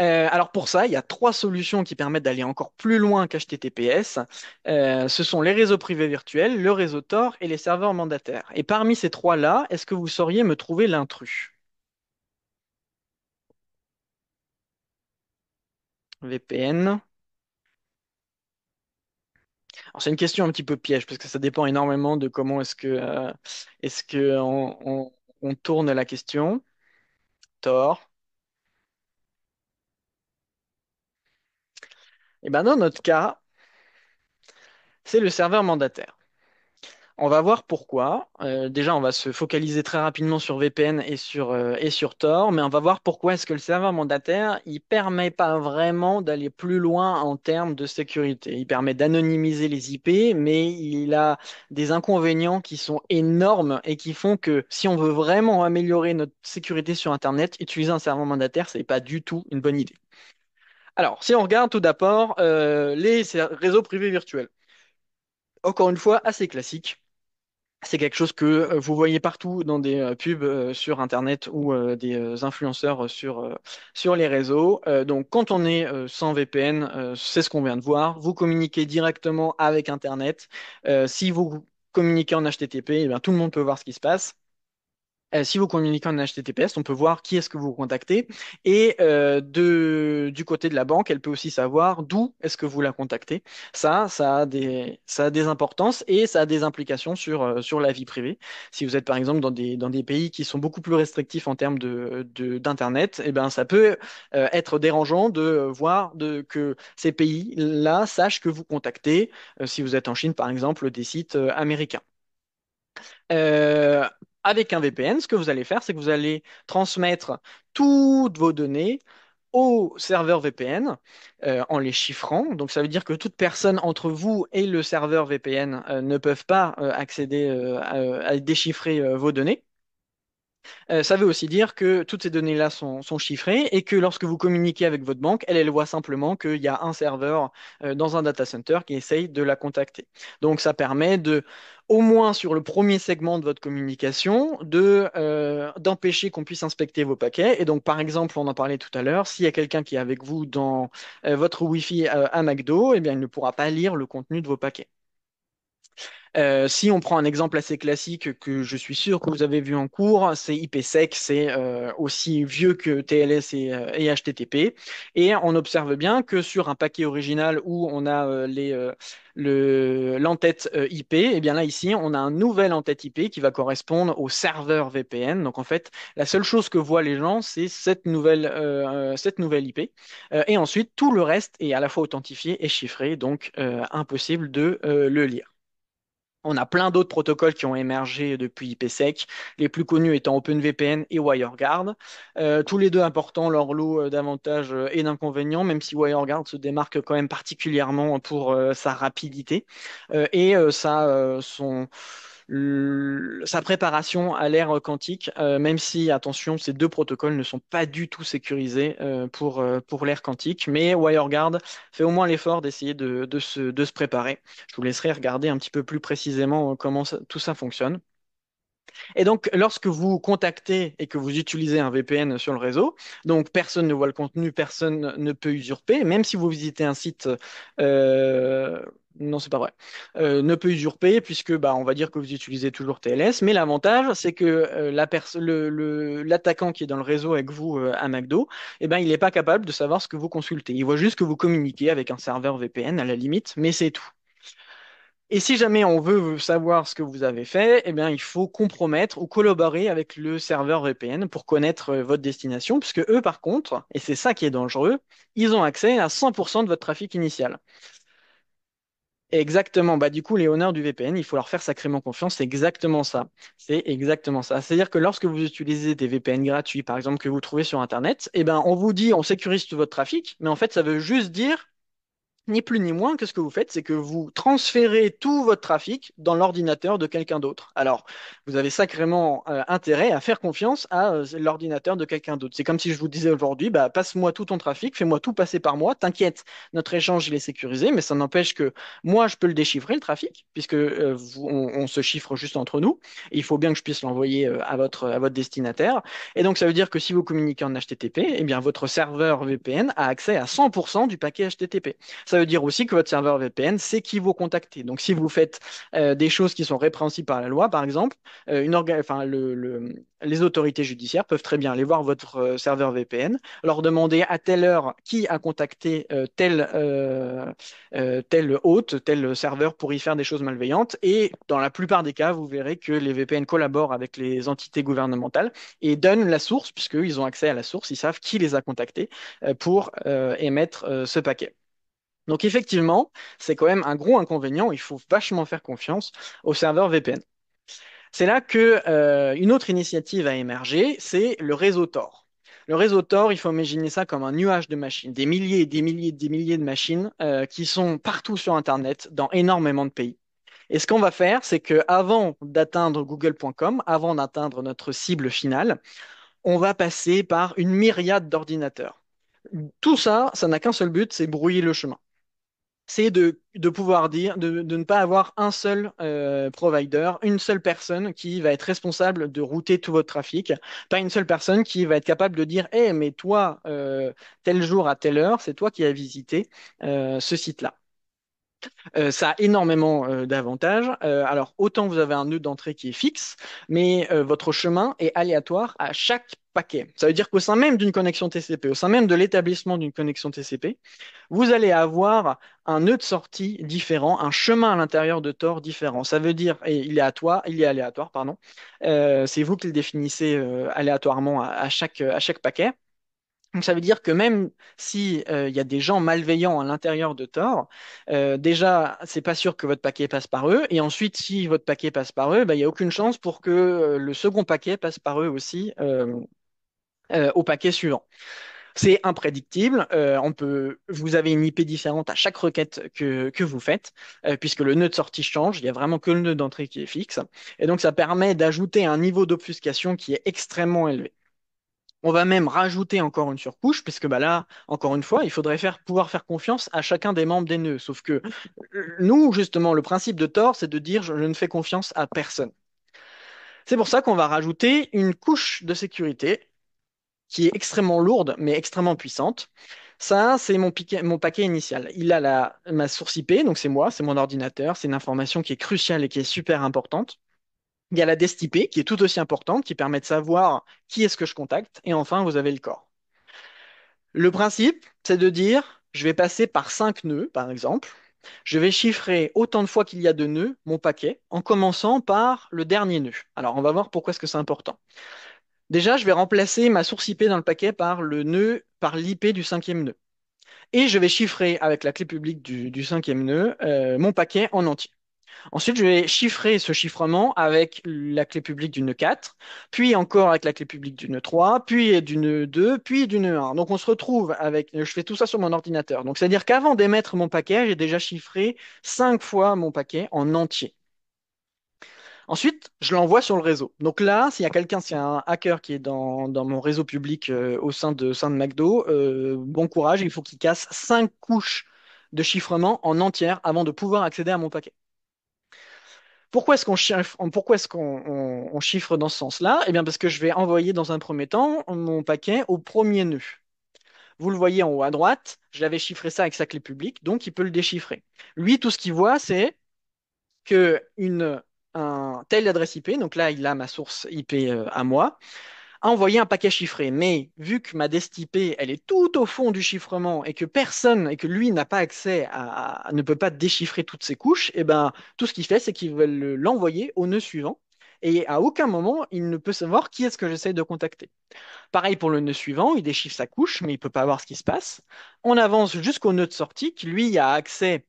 Euh, alors pour ça, il y a trois solutions qui permettent d'aller encore plus loin qu'HTTPS. Euh, ce sont les réseaux privés virtuels, le réseau Tor et les serveurs mandataires. Et parmi ces trois-là, est-ce que vous sauriez me trouver l'intrus? VPN. c'est une question un petit peu piège parce que ça dépend énormément de comment est-ce que euh, est que on tourne la question. Tor. Eh ben, dans notre cas, c'est le serveur mandataire. On va voir pourquoi. Euh, déjà, on va se focaliser très rapidement sur VPN et sur, euh, et sur Tor, mais on va voir pourquoi est-ce que le serveur mandataire, il permet pas vraiment d'aller plus loin en termes de sécurité. Il permet d'anonymiser les IP, mais il a des inconvénients qui sont énormes et qui font que si on veut vraiment améliorer notre sécurité sur Internet, utiliser un serveur mandataire, ce n'est pas du tout une bonne idée. Alors, si on regarde tout d'abord euh, les réseaux privés virtuels, encore une fois, assez classique. C'est quelque chose que euh, vous voyez partout dans des euh, pubs sur Internet ou des influenceurs sur, sur les réseaux. donc, quand on est sans VPN, c'est ce qu'on vient de voir. Vous communiquez directement avec Internet. si vous communiquez en HTTP, eh tout le monde peut voir ce qui se passe. Euh, si vous communiquez en HTTPS, on peut voir qui est-ce que vous contactez. Et euh, de, du côté de la banque, elle peut aussi savoir d'où est-ce que vous la contactez. Ça, ça a des, des importances et ça a des implications sur, euh, sur la vie privée. Si vous êtes par exemple dans des, dans des pays qui sont beaucoup plus restrictifs en termes d'Internet, de, d'internet, eh ben, ça peut être dérangeant de voir de, que ces pays-là sachent que vous contactez, si vous êtes en Chine par exemple, des sites américains avec un VPN, ce que vous allez faire, c'est que vous allez transmettre toutes vos données au serveur VPN euh, en les chiffrant. Donc ça veut dire que toute personne entre vous et le serveur VPN euh, ne peuvent pas euh, accéder à déchiffrer vos données. Euh, ça veut aussi dire que toutes ces données-là sont, chiffrées et que lorsque vous communiquez avec votre banque, elle, voit simplement qu'il y a un serveur euh, dans un data center qui essaye de la contacter. Donc ça permet de, au moins sur le premier segment de votre communication, de, euh, d'empêcher qu'on puisse inspecter vos paquets. Et donc, par exemple, on en parlait tout à l'heure, s'il y a quelqu'un qui est avec vous dans votre Wi-Fi à McDo, eh bien, il ne pourra pas lire le contenu de vos paquets. Euh, si on prend un exemple assez classique que je suis sûr que vous avez vu en cours, c'est IPsec, c'est euh, aussi vieux que TLS et, HTTP. Euh, et on observe bien que sur un paquet original où on a les l'entête IP, et eh bien là ici on a un nouvel entête IP qui va correspondre au serveur VPN. Donc en fait la seule chose que voient les gens c'est cette nouvelle cette nouvelle IP et ensuite tout le reste est à la fois authentifié et chiffré donc impossible de le lire. On a plein d'autres protocoles qui ont émergé depuis IPsec, les plus connus étant OpenVPN et WireGuard. Euh, tous les deux importants, leur lot euh, d'avantages euh, et d'inconvénients, même si WireGuard se démarque quand même particulièrement pour sa rapidité et ça, son, sa préparation à l'ère quantique, euh, même si, attention, ces deux protocoles ne sont pas du tout sécurisés euh, pour, euh, pour l'ère quantique. Mais WireGuard fait au moins l'effort d'essayer de, de, se, de se préparer. Je vous laisserai regarder un petit peu plus précisément comment tout ça fonctionne. Et donc, lorsque vous contactez et que vous utilisez un VPN sur le réseau, donc personne ne voit le contenu, personne ne peut usurper, même si vous visitez un site non, c'est pas vrai. Euh, ne peut usurper puisque bah, on va dire que vous utilisez toujours TLS. Mais l'avantage, c'est que euh, l'attaquant qui est dans le réseau avec vous euh, à McDo, eh ben, il n'est pas capable de savoir ce que vous consultez. Il voit juste que vous communiquez avec un serveur VPN à la limite, mais c'est tout. Et si jamais on veut savoir ce que vous avez fait, eh bien, il faut compromettre ou collaborer avec le serveur VPN pour connaître votre destination, puisque eux, par contre, et c'est ça qui est dangereux, ils ont accès à 100% de votre trafic initial. Exactement. Bah, du coup, les honneurs du VPN, il faut leur faire sacrément confiance. C'est exactement ça. C'est exactement ça. C'est-à-dire que lorsque vous utilisez des VPN gratuits, par exemple, que vous trouvez sur Internet, eh ben, on vous dit, on sécurise tout votre trafic, mais en fait, ça veut juste dire ni plus ni moins que ce que vous faites, c'est que vous transférez tout votre trafic dans l'ordinateur de quelqu'un d'autre. Alors, vous avez sacrément euh, intérêt à faire confiance à euh, l'ordinateur de quelqu'un d'autre. C'est comme si je vous disais aujourd'hui, bah, passe-moi tout ton trafic, fais-moi tout passer par moi, t'inquiète, notre échange, il est sécurisé, mais ça n'empêche que moi, je peux le déchiffrer, le trafic, puisque euh, on, se chiffre juste entre nous. il faut bien que je puisse l'envoyer à, votre, destinataire. Et donc, ça veut dire que si vous communiquez en HTTP, eh bien, votre serveur VPN a accès à 100% du paquet HTTP ça veut dire aussi que votre serveur VPN sait qui vous contacter. Donc, si vous faites euh, des choses qui sont répréhensibles par la loi, par exemple, euh, les autorités judiciaires peuvent très bien aller voir votre euh, serveur VPN, leur demander à telle heure qui a contacté tel hôte, tel serveur pour y faire des choses malveillantes. Et dans la plupart des cas, vous verrez que les VPN collaborent avec les entités gouvernementales et donnent la source, puisqu'ils ont accès à la source, ils savent qui les a contactés pour émettre ce paquet. Donc effectivement, c'est quand même un gros inconvénient, il faut vachement faire confiance au serveur VPN. C'est là que euh, une autre initiative a émergé, c'est le réseau Tor. Le réseau Tor, il faut imaginer ça comme un nuage de machines, des milliers et des milliers et des milliers de machines euh, qui sont partout sur Internet, dans énormément de pays. Et ce qu'on va faire, c'est que avant d'atteindre google.com, avant d'atteindre notre cible finale, on va passer par une myriade d'ordinateurs. Tout ça, ça n'a qu'un seul but, c'est brouiller le chemin c'est de, de, pouvoir dire, de, de, ne pas avoir un seul euh, provider, une seule personne qui va être responsable de router tout votre trafic, pas une seule personne qui va être capable de dire, Eh, mais toi, euh, tel jour à telle heure, c'est toi qui as visité euh, ce site-là. ça a énormément d'avantages. alors, autant vous avez un nœud d'entrée qui est fixe, mais votre chemin est aléatoire à chaque paquet. Ça veut dire qu'au sein même d'une connexion TCP, au sein même de l'établissement d'une connexion TCP, vous allez avoir un nœud de sortie différent, un chemin à l'intérieur de Tor différent. Ça veut dire, et il est à toi, il est aléatoire, pardon. Euh, c'est vous qui le définissez euh, aléatoirement à, chaque, à chaque paquet. Donc ça veut dire que même s'il euh, y a des gens malveillants à l'intérieur de Tor, euh, déjà c'est pas sûr que votre paquet passe par eux, et ensuite si votre paquet passe par eux, bah, il n'y a aucune chance pour que le second paquet passe par eux aussi euh, au paquet suivant. C'est imprédictible. Euh, on peut, vous avez une IP différente à chaque requête que, que vous faites, euh, puisque le nœud de sortie change. Il n'y a vraiment que le nœud d'entrée qui est fixe. Et donc, ça permet d'ajouter un niveau d'obfuscation qui est extrêmement élevé. On va même rajouter encore une surcouche, puisque bah là, encore une fois, il faudrait faire, pouvoir faire confiance à chacun des membres des nœuds. Sauf que nous, justement, le principe de Tor, c'est de dire je ne fais confiance à personne. C'est pour ça qu'on va rajouter une couche de sécurité qui est extrêmement lourde, mais extrêmement puissante. Ça, c'est mon, paquet initial. Il a la, ma source IP, donc c'est moi, c'est mon ordinateur, c'est une information qui est cruciale et qui est super importante. Il y a la dest qui est tout aussi importante, qui permet de savoir qui est-ce que je contacte. Et enfin, vous avez le corps. Le principe, c'est de dire, je vais passer par cinq nœuds, par exemple. Je vais chiffrer autant de fois qu'il y a de nœuds mon paquet, en commençant par le dernier nœud. Alors, on va voir pourquoi est-ce que c'est important. Déjà, je vais remplacer ma source IP dans le paquet par le nœud, par l'IP du cinquième nœud. Et je vais chiffrer avec la clé publique du, cinquième nœud euh, mon paquet en entier. Ensuite, je vais chiffrer ce chiffrement avec la clé publique du nœud 4, puis encore avec la clé publique du nœud 3, puis du nœud 2, puis du nœud 1. Donc on se retrouve avec, je fais tout ça sur mon ordinateur. Donc c'est-à-dire qu'avant d'émettre mon paquet, j'ai déjà chiffré cinq fois mon paquet en entier. Ensuite, je l'envoie sur le réseau. Donc là, s'il y a quelqu'un, s'il y a un hacker qui est dans, mon réseau public euh, au sein de, sein McDo, euh, bon courage, il faut qu'il casse cinq couches de chiffrement en entière avant de pouvoir accéder à mon paquet. Pourquoi est-ce qu'on chiffre, est-ce qu'on chiffre dans ce sens-là Eh bien parce que je vais envoyer dans un premier temps mon paquet au premier nœud. Vous le voyez en haut à droite, je l'avais chiffré ça avec sa clé publique, donc il peut le déchiffrer. Lui, tout ce qu'il voit, c'est que une telle adresse IP, donc là il a ma source IP euh, à moi, a envoyé un paquet chiffré. Mais vu que ma dest IP elle est tout au fond du chiffrement et que personne et que lui n'a pas accès à, ne peut pas déchiffrer toutes ses couches, et eh ben tout ce qu'il fait c'est qu'il veut l'envoyer au nœud suivant. Et à aucun moment, il ne peut savoir qui est-ce que j'essaie de contacter. Pareil pour le nœud suivant, il déchiffre sa couche, mais il ne peut pas voir ce qui se passe. On avance jusqu'au nœud de sortie, qui lui a accès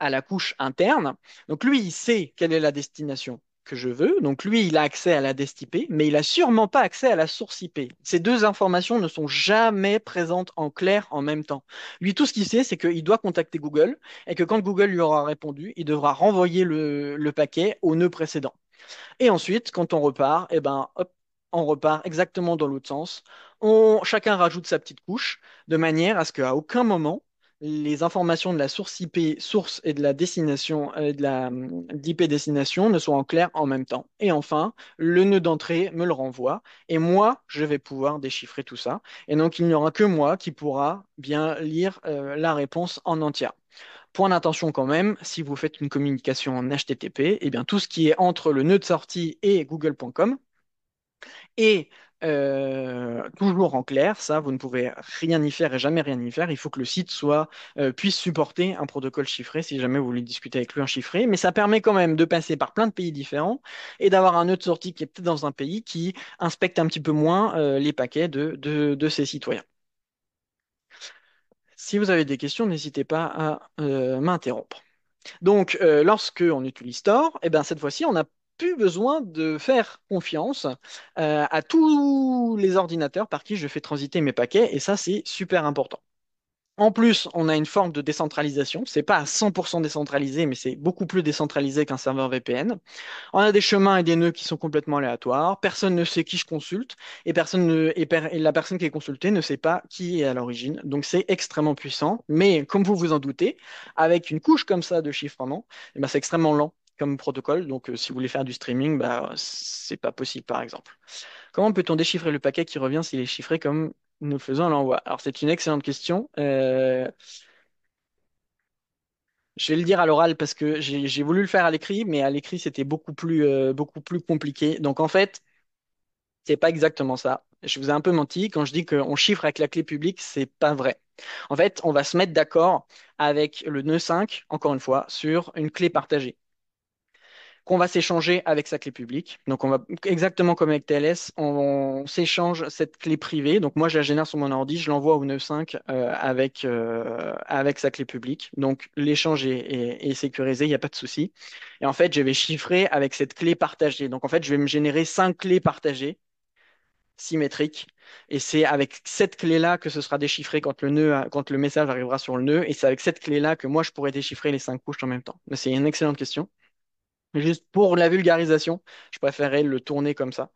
à la couche interne. Donc lui, il sait quelle est la destination que je veux. Donc lui, il a accès à la dest IP, mais il a sûrement pas accès à la source IP. Ces deux informations ne sont jamais présentes en clair en même temps. Lui, tout ce qu'il sait, c'est qu'il doit contacter Google et que quand Google lui aura répondu, il devra renvoyer le, paquet au nœud précédent. Et ensuite, quand on repart, eh ben, on repart exactement dans l'autre sens. On, chacun rajoute sa petite couche de manière à ce qu'à aucun moment les informations de la source IP source et de la destination euh, de la hum, IP destination ne soient en clair en même temps. Et enfin, le nœud d'entrée me le renvoie et moi, je vais pouvoir déchiffrer tout ça. Et donc, il n'y aura que moi qui pourra bien lire euh, la réponse en entière. Point d'attention quand même, si vous faites une communication en HTTP, eh bien tout ce qui est entre le nœud de sortie et google.com et euh, toujours en clair, ça, vous ne pouvez rien y faire et jamais rien y faire. Il faut que le site euh, puisse supporter un protocole chiffré si jamais vous voulez discuter avec lui en chiffré. Mais ça permet quand même de passer par plein de pays différents et d'avoir un nœud de sortie qui est peut-être dans un pays qui inspecte un petit peu moins euh, les paquets de, ses citoyens. Si vous avez des questions, n'hésitez pas à m'interrompre. Donc, lorsque on utilise Tor, et eh bien cette fois-ci, on a plus besoin de faire confiance euh, à tous les ordinateurs par qui je fais transiter mes paquets, et ça, c'est super important. En plus, on a une forme de décentralisation. C'est pas à 100% décentralisé, mais c'est beaucoup plus décentralisé qu'un serveur VPN. On a des chemins et des nœuds qui sont complètement aléatoires. Personne ne sait qui je consulte et personne et, la personne qui est consultée ne sait pas qui est à l'origine. Donc c'est extrêmement puissant. Mais comme vous vous en doutez, avec une couche comme ça de chiffrement, eh ben, c'est extrêmement lent comme protocole. Donc, euh, si vous voulez faire du streaming, bah, c'est pas possible, par exemple. Comment peut-on déchiffrer le paquet qui revient s'il est chiffré comme nous faisons à l'envoi Alors, c'est une excellente question. Euh, je vais le dire à l'oral parce que j'ai voulu le faire à l'écrit, mais à l'écrit, c'était beaucoup plus, euh, beaucoup plus compliqué. Donc, en fait, c'est pas exactement ça. Je vous ai un peu menti quand je dis qu'on chiffre avec la clé publique, c'est pas vrai. En fait, on va se mettre d'accord avec le nœud 5, encore une fois, sur une clé partagée qu'on va s'échanger avec sa clé publique. Donc, on va exactement comme avec TLS, on, s'échange cette clé privée. Donc, moi, je la génère sur mon ordi, je l'envoie au 9.5 euh, avec, euh, avec sa clé publique. Donc, l'échange est, est, sécurisé, il n'y a pas de souci. Et en fait, je vais chiffrer avec cette clé partagée. Donc, en fait, je vais me générer cinq clés partagées symétriques. Et c'est avec cette clé-là que ce sera déchiffré quand le, nœud, quand le message arrivera sur le nœud. Et c'est avec cette clé-là que moi, je pourrai déchiffrer les cinq couches en même temps. C'est une excellente question. Juste pour la vulgarisation, je préférais le tourner comme ça.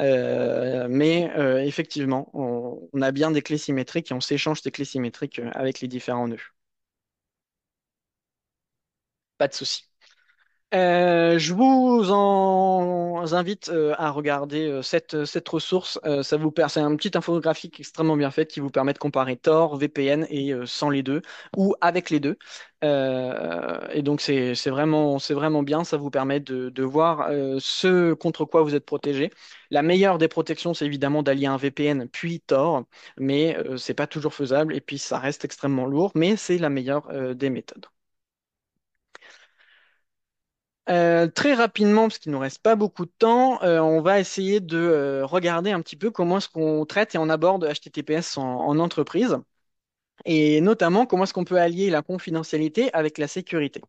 Euh, mais euh, effectivement, on, a bien des clés symétriques et on s'échange ces clés symétriques euh, avec les différents nœuds. Pas de souci. Euh, je vous en invite euh, à regarder euh, cette, ressource. ça vous c'est un petit infographique extrêmement bien fait qui vous permet de comparer Tor, VPN et sans les deux ou avec les deux. et donc c'est vraiment, bien. Ça vous permet de, voir ce contre quoi vous êtes protégé. La meilleure des protections, c'est évidemment d'allier un VPN puis Tor, mais n'est pas toujours faisable et puis ça reste extrêmement lourd. Mais c'est la meilleure des méthodes. Euh, très rapidement, parce qu'il nous reste pas beaucoup de temps, euh, on va essayer de euh, regarder un petit peu comment est-ce qu'on traite et on aborde HTTPS en, en entreprise, et notamment comment est-ce qu'on peut allier la confidentialité avec la sécurité.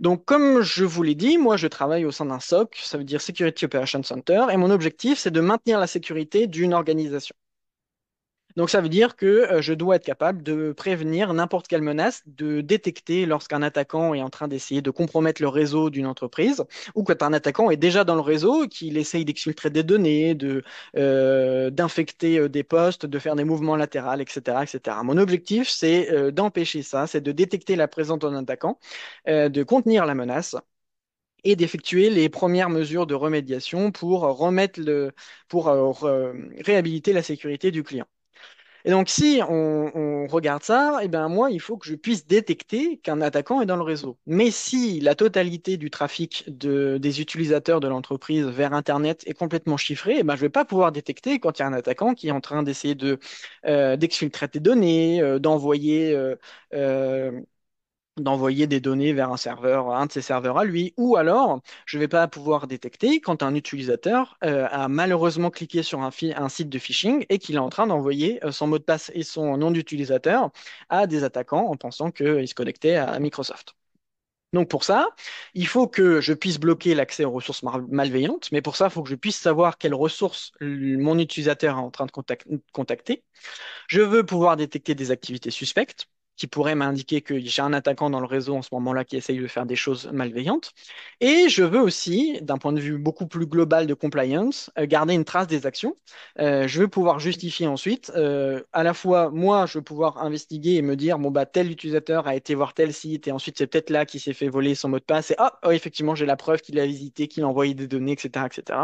Donc, comme je vous l'ai dit, moi, je travaille au sein d'un SOC, ça veut dire Security Operations Center, et mon objectif, c'est de maintenir la sécurité d'une organisation. Donc ça veut dire que euh, je dois être capable de prévenir n'importe quelle menace, de détecter lorsqu'un attaquant est en train d'essayer de compromettre le réseau d'une entreprise, ou quand un attaquant est déjà dans le réseau, qu'il essaye d'exfiltrer des données, de, euh, d'infecter euh, des postes, de faire des mouvements latéraux, etc. etc. Mon objectif, c'est d'empêcher ça, c'est de détecter la présence d'un attaquant, de contenir la menace et d'effectuer les premières mesures de remédiation pour remettre le, pour réhabiliter la sécurité du client. Et donc, si on, regarde ça, eh bien, moi, il faut que je puisse détecter qu'un attaquant est dans le réseau. Mais si la totalité du trafic de, des utilisateurs de l'entreprise vers Internet est complètement chiffrée, eh ben, je ne vais pas pouvoir détecter quand il y a un attaquant qui est en train d'essayer de, euh, d'exfiltrer tes données, euh, d'envoyer. Euh, euh d'envoyer des données vers un serveur, un de ses serveurs à lui, ou alors je ne vais pas pouvoir détecter quand un utilisateur euh, a malheureusement cliqué sur un, un site de phishing et qu'il est en train d'envoyer euh, son mot de passe et son nom d'utilisateur à des attaquants en pensant qu'il se connectait à Microsoft. Donc pour ça, il faut que je puisse bloquer l'accès aux ressources malveillantes, mais pour ça, il faut que je puisse savoir quelles ressources mon utilisateur est en train de contacter. Je veux pouvoir détecter des activités suspectes qui pourrait m'indiquer que j'ai un attaquant dans le réseau en ce moment-là qui essaye de faire des choses malveillantes. Et je veux aussi, d'un point de vue beaucoup plus global de compliance, euh, garder une trace des actions. Euh, je veux pouvoir justifier ensuite, euh, à la fois moi, je veux pouvoir investiguer et me dire, bon, bah, tel utilisateur a été voir tel site et ensuite c'est peut-être là qui s'est fait voler son mot de passe et oh, effectivement, j'ai la preuve qu'il a visité, qu'il a envoyé des données, etc. etc.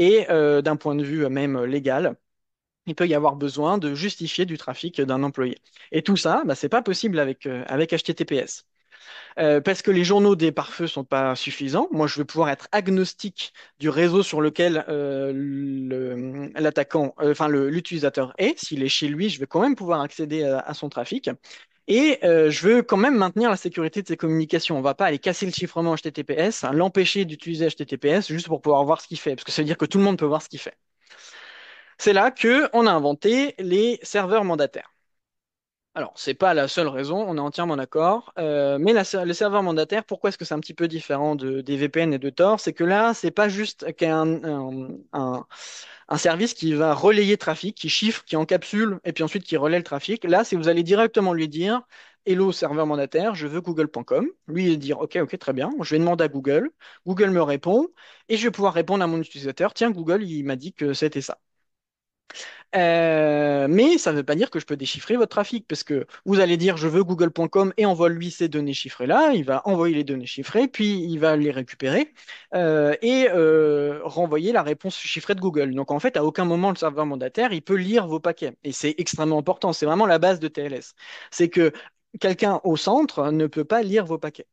Et d'un point de vue même légal, il peut y avoir besoin de justifier du trafic d'un employé. Et tout ça, bah, ce n'est pas possible avec, euh, avec HTTPS. Euh, parce que les journaux des pare-feux sont pas suffisants. Moi, je veux pouvoir être agnostique du réseau sur lequel euh, l'attaquant, enfin l'utilisateur est. S'il est chez lui, je vais quand même pouvoir accéder à, son trafic. Et je veux quand même maintenir la sécurité de ses communications. On va pas aller casser le chiffrement HTTPS, hein, l'empêcher d'utiliser HTTPS juste pour pouvoir voir ce qu'il fait, parce que ça veut dire que tout le monde peut voir ce qu'il fait. C'est là que on a inventé les serveurs mandataires. Alors, c'est pas la seule raison, on est entièrement d'accord. Euh, mais le serveur mandataire, pourquoi est-ce que c'est un petit peu différent des VPN et de Tor C'est que là, c'est pas juste qu'un un, un, service qui va relayer le trafic, qui chiffre, qui encapsule, et puis ensuite qui relaie le trafic. Là, c'est vous allez directement lui dire Hello, serveur mandataire, je veux google.com. Lui, il va dire Ok, ok, très bien. Je vais demander à Google. Google me répond, et je vais pouvoir répondre à mon utilisateur Tiens, Google, il m'a dit que c'était ça. Euh, mais ça ne veut pas dire que je peux déchiffrer votre trafic, parce que vous allez dire je veux google.com et envoie-lui ces données chiffrées-là, il va envoyer les données chiffrées, puis il va les récupérer euh, et euh, renvoyer la réponse chiffrée de Google. Donc en fait, à aucun moment le serveur mandataire, il peut lire vos paquets. Et c'est extrêmement important, c'est vraiment la base de TLS. C'est que quelqu'un au centre ne peut pas lire vos paquets,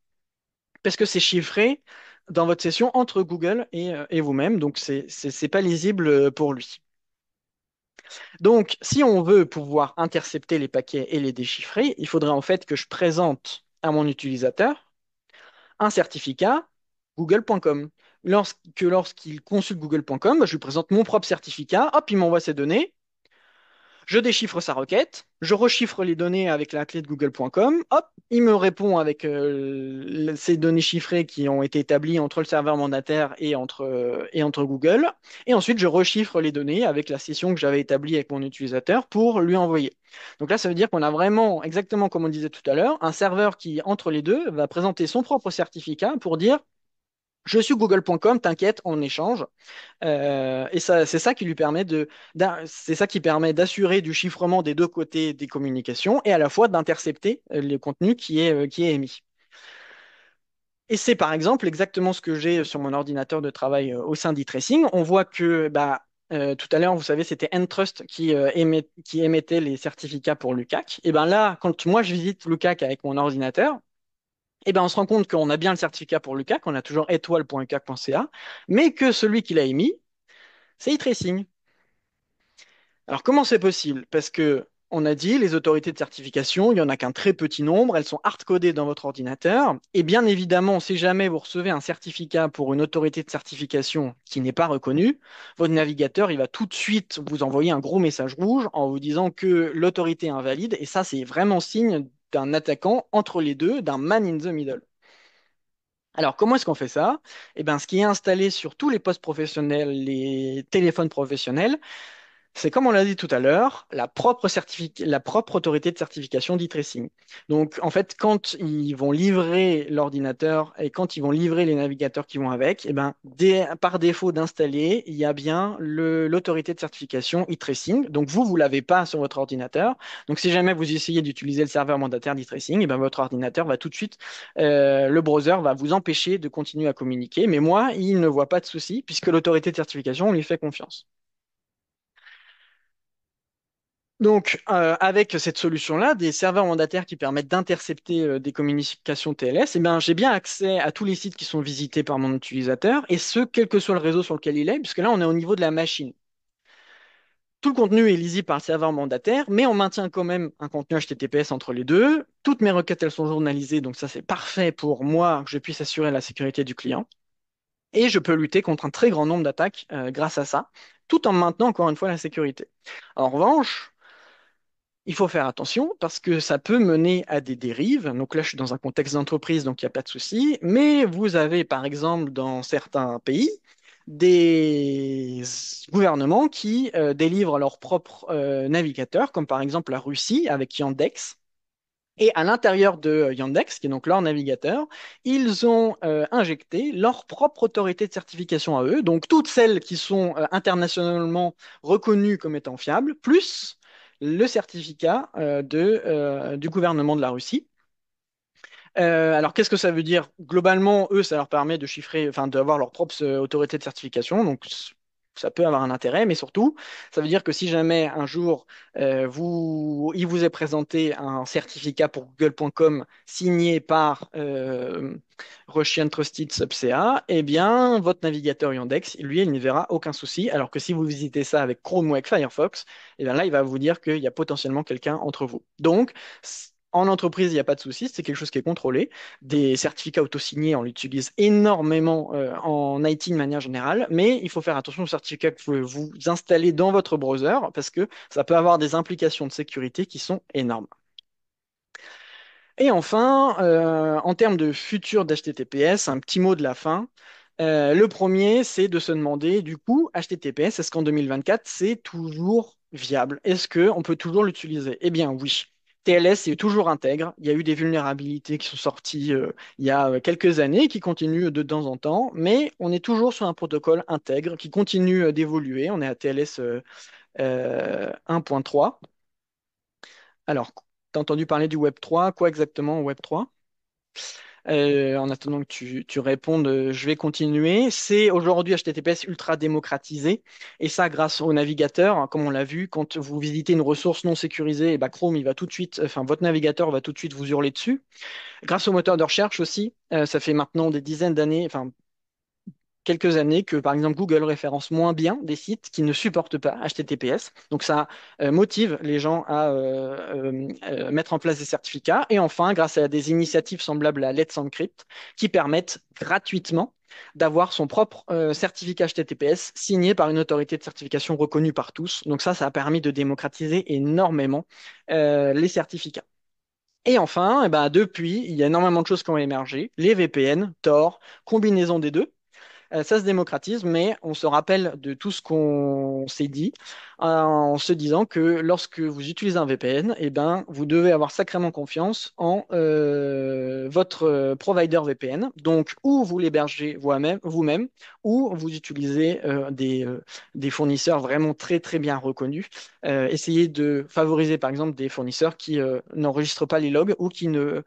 parce que c'est chiffré dans votre session entre Google et, et vous-même, donc c'est pas lisible pour lui. Donc, si on veut pouvoir intercepter les paquets et les déchiffrer, il faudrait en fait que je présente à mon utilisateur un certificat google.com. Lorsque, lorsqu'il consulte google.com, je lui présente mon propre certificat, hop, il m'envoie ses données, je déchiffre sa requête, je rechiffre les données avec la clé de google.com, hop, il me répond avec euh, ces données chiffrées qui ont été établies entre le serveur mandataire et entre, euh, et entre Google, et ensuite je rechiffre les données avec la session que j'avais établie avec mon utilisateur pour lui envoyer. Donc là, ça veut dire qu'on a vraiment, exactement comme on disait tout à l'heure, un serveur qui, entre les deux, va présenter son propre certificat pour dire je suis google.com, t'inquiète, on échange. Euh, et ça, c'est ça qui lui permet de, c'est ça qui permet d'assurer du chiffrement des deux côtés des communications et à la fois d'intercepter euh, le contenu qui est, euh, qui est émis. Et c'est par exemple exactement ce que j'ai sur mon ordinateur de travail au sein d'e-tracing. On voit que bah, tout à l'heure, vous savez, c'était Entrust qui, émettait les certificats pour Lucac. Et bien là, quand moi je visite Lucac avec mon ordinateur, eh ben, on se rend compte qu'on a bien le certificat pour CAC, qu'on a toujours étoile.ucac.ca, mais que celui qui l'a émis, c'est e-tracing. Alors comment c'est possible Parce que on a dit, les autorités de certification, il n'y en a qu'un très petit nombre, elles sont hardcodées dans votre ordinateur. Et bien évidemment, si jamais vous recevez un certificat pour une autorité de certification qui n'est pas reconnue, votre navigateur, il va tout de suite vous envoyer un gros message rouge en vous disant que l'autorité est invalide. Et ça, c'est vraiment signe d'un attaquant entre les deux, d'un man in the middle. Alors, comment est-ce qu'on fait ça Eh bien, ce qui est installé sur tous les postes professionnels, les téléphones professionnels, c'est comme on l'a dit tout à l'heure, la propre, la propre autorité de certification d'e-tracing. Donc, en fait, quand ils vont livrer l'ordinateur et quand ils vont livrer les navigateurs qui vont avec, eh ben, par défaut d'installer, il y a bien l'autorité de certification e-tracing. Donc, vous, vous l'avez pas sur votre ordinateur. Donc, si jamais vous essayez d'utiliser le serveur mandataire d'e-tracing, eh ben, votre ordinateur va tout de suite, euh, le browser va vous empêcher de continuer à communiquer. Mais moi, il ne voit pas de souci puisque l'autorité de certification, on lui fait confiance. Donc, euh, avec cette solution-là, des serveurs mandataires qui permettent d'intercepter euh, des communications TLS, eh ben, j'ai bien accès à tous les sites qui sont visités par mon utilisateur, et ce, quel que soit le réseau sur lequel il est, puisque là, on est au niveau de la machine. Tout le contenu est lisible par le serveur mandataire, mais on maintient quand même un contenu HTTPS entre les deux. Toutes mes requêtes, elles sont journalisées, donc ça, c'est parfait pour moi, que je puisse assurer la sécurité du client. Et je peux lutter contre un très grand nombre d'attaques euh, grâce à ça, tout en maintenant, encore une fois, la sécurité. En revanche, il faut faire attention parce que ça peut mener à des dérives. Donc là, je suis dans un contexte d'entreprise, donc il n'y a pas de souci. Mais vous avez, par exemple, dans certains pays, des gouvernements qui euh, délivrent leurs propres euh, navigateurs, comme par exemple la Russie avec Yandex. Et à l'intérieur de Yandex, qui est donc leur navigateur, ils ont euh, injecté leur propre autorité de certification à eux, donc toutes celles qui sont internationalement reconnues comme étant fiables, plus le certificat euh, euh, du gouvernement de la Russie. Euh, alors, qu'est-ce que ça veut dire Globalement, eux, ça leur permet de chiffrer, enfin, d'avoir leur propre autorité de certification. Donc, ça peut avoir un intérêt, mais surtout, ça veut dire que si jamais un jour euh, il vous est présenté un certificat pour Google.com signé par euh, Russian Trusted SubCA, eh bien, votre navigateur Yandex, lui, il ne verra aucun souci. Alors que si vous visitez ça avec Chrome ou avec Firefox, eh bien là, il va vous dire qu'il y a potentiellement quelqu'un entre vous. Donc, en entreprise, il n'y a pas de souci, c'est quelque chose qui est contrôlé. Des certificats autosignés, on l'utilise énormément euh, en IT de manière générale, mais il faut faire attention aux certificats que vous installez dans votre browser parce que ça peut avoir des implications de sécurité qui sont énormes. Et enfin, euh, en termes de futur d'HTTPS, un petit mot de la fin. Euh, le premier, c'est de se demander, du coup, HTTPS, est-ce qu'en 2024, c'est toujours viable Est-ce qu'on peut toujours l'utiliser Eh bien oui. TLS est toujours intègre. Il y a eu des vulnérabilités qui sont sorties euh, il y a euh, quelques années, qui continuent de temps en temps, mais on est toujours sur un protocole intègre qui continue euh, d'évoluer. On est à TLS 1.3. Alors, tu as entendu parler du Web 3, quoi exactement Web 3 euh, en attendant que tu, tu répondes, euh, je vais continuer. C'est aujourd'hui HTTPS ultra démocratisé. Et ça, grâce au navigateur, hein, comme on l'a vu, quand vous visitez une ressource non sécurisée, et eh ben, Chrome, il va tout de suite, euh, enfin, votre navigateur va tout de suite vous hurler dessus. Grâce au moteur de recherche aussi, euh, ça fait maintenant des dizaines d'années, enfin, quelques années que, par exemple, Google référence moins bien des sites qui ne supportent pas HTTPS. Donc, ça euh, motive les gens à euh, euh, mettre en place des certificats. Et enfin, grâce à des initiatives semblables à Let's Encrypt, qui permettent gratuitement d'avoir son propre certificat HTTPS signé par une autorité de certification reconnue par tous. Donc ça, ça a permis de démocratiser énormément les certificats. Et enfin, eh ben, depuis, il y a énormément de choses qui ont émergé. Les VPN, Tor, combinaison des deux. Euh, ça se démocratise, mais on se rappelle de tout ce qu'on s'est dit euh, en se disant que lorsque vous utilisez un VPN, et eh ben, vous devez avoir sacrément confiance en euh, votre provider VPN. Donc, ou vous l'hébergez vous-même, vous ou vous utilisez des, des, fournisseurs vraiment très, très bien reconnus. essayez de favoriser, par exemple, des fournisseurs qui n'enregistrent pas les logs ou qui ne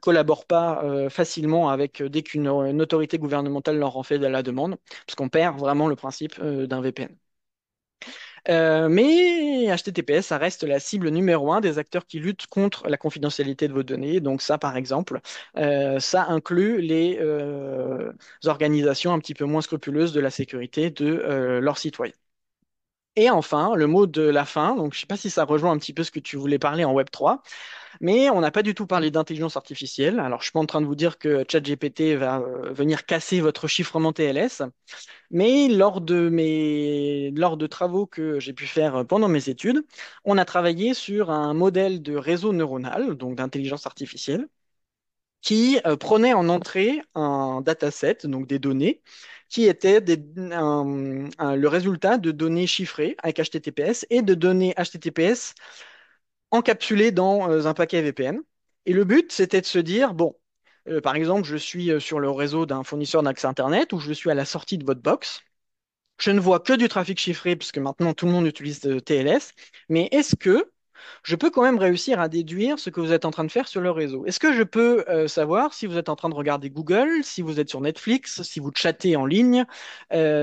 collaborent pas facilement avec, dès qu'une autorité gouvernementale leur en fait de la demande, parce qu'on perd vraiment le principe euh, d'un VPN. Euh, mais HTTPS, ça reste la cible numéro un des acteurs qui luttent contre la confidentialité de vos données. Donc ça, par exemple, euh, ça inclut les organisations un petit peu moins scrupuleuses de la sécurité de leurs citoyens. Et enfin, le mot de la fin, donc je ne sais pas si ça rejoint un petit peu ce que tu voulais parler en Web3, mais on n'a pas du tout parlé d'intelligence artificielle. Alors, je suis pas en train de vous dire que ChatGPT va euh, venir casser votre chiffrement TLS, mais lors de mes, lors de travaux que j'ai pu faire pendant mes études, on a travaillé sur un modèle de réseau neuronal, donc d'intelligence artificielle, qui euh, prenait en entrée un dataset, donc des données, qui étaient le résultat de données chiffrées avec HTTPS et de données HTTPS encapsulé dans euh, un paquet VPN. Et le but, c'était de se dire, bon, euh, par exemple, je suis euh, sur le réseau d'un fournisseur d'accès Internet ou je suis à la sortie de votre box. Je ne vois que du trafic chiffré, puisque maintenant tout le monde utilise TLS, mais est-ce que je peux quand même réussir à déduire ce que vous êtes en train de faire sur le réseau. Est-ce que je peux savoir si vous êtes en train de regarder Google, si vous êtes sur Netflix, si vous chattez en ligne,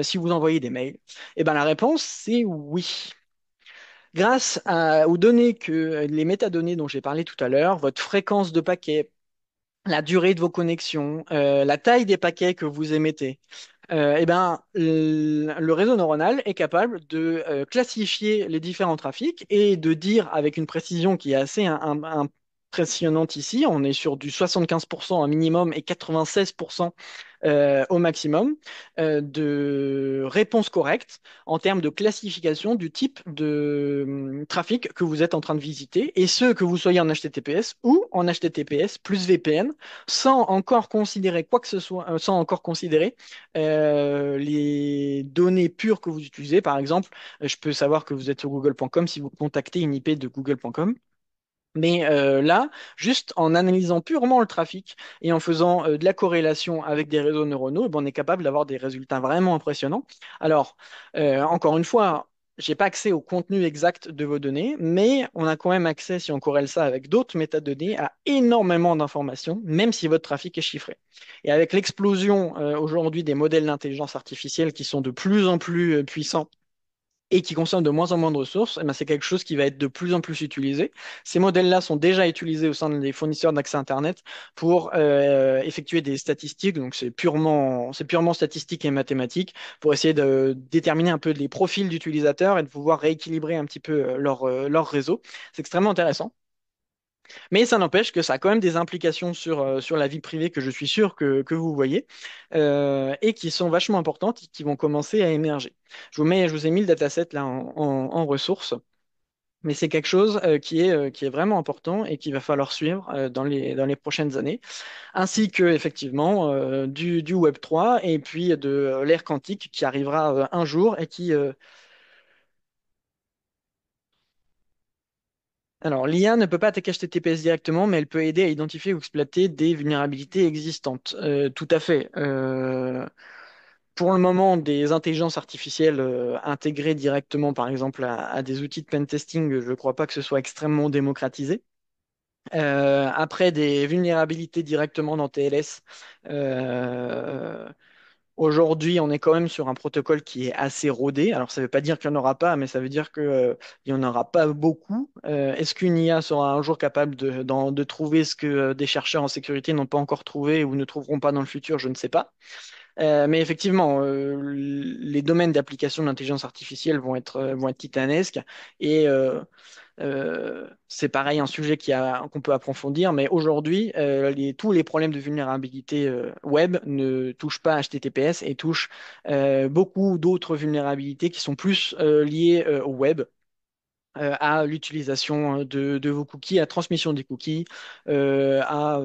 si vous envoyez des mails Eh bien, la réponse, c'est oui. Grâce aux données que les métadonnées dont j'ai parlé tout à l'heure, votre fréquence de paquets, la durée de vos connexions, euh, la taille des paquets que vous émettez, euh, eh ben, le réseau neuronal est capable de euh, classifier les différents trafics et de dire avec une précision qui est assez impressionnante ici. On est sur du 75% un minimum et 96% euh, au maximum euh, de réponses correctes en termes de classification du type de hum, trafic que vous êtes en train de visiter et ce que vous soyez en HTTPS ou en HTTPS plus VPN sans encore considérer quoi que ce soit, euh, sans encore considérer les données pures que vous utilisez. Par exemple, je peux savoir que vous êtes sur google.com si vous contactez une IP de google.com. Mais euh, là, juste en analysant purement le trafic et en faisant euh, de la corrélation avec des réseaux neuronaux, eh ben, on est capable d'avoir des résultats vraiment impressionnants. Alors, euh, encore une fois, je n'ai pas accès au contenu exact de vos données, mais on a quand même accès, si on corrèle ça avec d'autres métadonnées, à énormément d'informations, même si votre trafic est chiffré. Et avec l'explosion aujourd'hui des modèles d'intelligence artificielle qui sont de plus en plus puissants et qui concerne de moins en moins de ressources, eh ben, c'est quelque chose qui va être de plus en plus utilisé. Ces modèles-là sont déjà utilisés au sein des fournisseurs d'accès Internet pour euh, effectuer des statistiques, donc c'est purement, c'est purement statistique et mathématique, pour essayer de déterminer un peu les profils d'utilisateurs et de pouvoir rééquilibrer un petit peu euh, leur, euh, leur réseau. C'est extrêmement intéressant. Mais ça n'empêche que ça a quand même des implications sur, euh, sur la vie privée que je suis sûr que, que vous voyez euh, et qui sont vachement importantes et qui vont commencer à émerger. Je vous, mets, je vous ai mis le dataset là en, en, ressources, mais c'est quelque chose euh, qui, est, qui est vraiment important et qu'il va falloir suivre dans, les, dans les prochaines années, ainsi que effectivement du, du Web 3 et puis de l'ère quantique qui arrivera un jour et qui Alors, l'IA ne peut pas attaquer HTTPS directement, mais elle peut aider à identifier ou exploiter des vulnérabilités existantes. Euh, tout à fait. Euh, pour le moment, des intelligences artificielles euh, intégrées directement, par exemple, à, des outils de pen testing, je ne crois pas que ce soit extrêmement démocratisé. après, des vulnérabilités directement dans TLS, Aujourd'hui, on est quand même sur un protocole qui est assez rodé. Alors, ça ne veut pas dire qu'il n'y en aura pas, mais ça veut dire qu'il euh, n'y en aura pas beaucoup. Euh, est-ce qu'une IA sera un jour capable de, trouver ce que euh, des chercheurs en sécurité n'ont pas encore trouvé ou ne trouveront pas dans le futur Je ne sais pas. mais effectivement, les domaines d'application de l'intelligence artificielle vont être, vont être titanesques. Et euh, c'est pareil, un sujet qu'on peut approfondir, mais aujourd'hui, euh, tous les problèmes de vulnérabilité euh, web ne touchent pas HTTPS et touchent beaucoup d'autres vulnérabilités qui sont plus liées au web à l'utilisation de, de, vos cookies, à transmission des cookies, à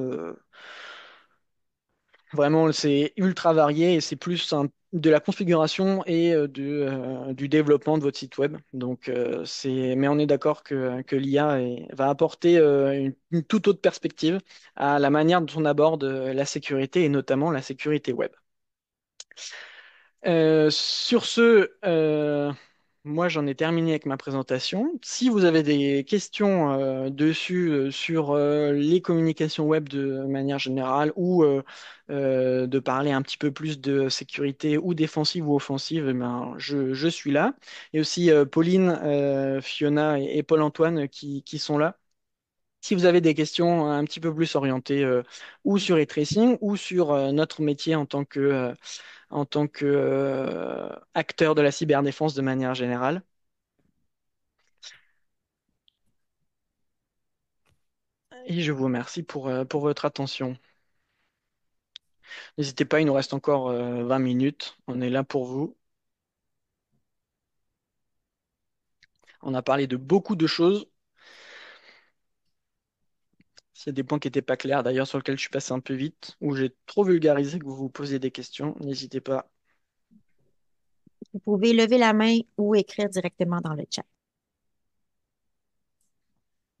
Vraiment, c'est ultra varié et c'est plus de la configuration et euh, euh, du développement de votre site web. Donc, euh, mais on est d'accord que, l'IA va apporter une, une, toute autre perspective à la manière dont on aborde la sécurité et notamment la sécurité web. sur ce, moi, j'en ai terminé avec ma présentation. Si vous avez des questions euh, dessus, euh, sur euh, les communications web de manière générale, ou de parler un petit peu plus de sécurité ou défensive ou offensive, eh ben, je, je, suis là. Et aussi Pauline, Fiona et, et Paul-Antoine qui, qui, sont là si vous avez des questions euh, un petit peu plus orientées euh, ou sur e-tracing ou sur euh, notre métier en tant que, en tant que acteur de la cyberdéfense de manière générale. Et je vous remercie pour, pour votre attention. N'hésitez pas, il nous reste encore 20 minutes. On est là pour vous. On a parlé de beaucoup de choses. S'il y a des points qui n'étaient pas clairs, d'ailleurs, sur lesquels je suis passé un peu vite, ou j'ai trop vulgarisé que vous vous posiez des questions, n'hésitez pas. Vous pouvez lever la main ou écrire directement dans le chat.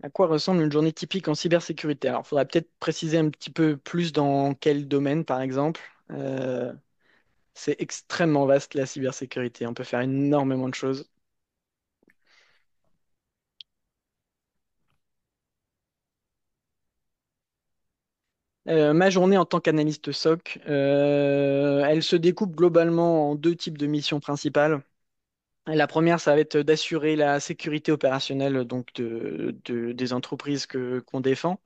À quoi ressemble une journée typique en cybersécurité? Alors, il faudrait peut-être préciser un petit peu plus dans quel domaine, par exemple. Euh, c'est extrêmement vaste, la cybersécurité. On peut faire énormément de choses. Euh, ma journée en tant qu'analyste SOC, euh, elle se découpe globalement en deux types de missions principales. La première, ça va être d'assurer la sécurité opérationnelle donc des entreprises que qu'on défend.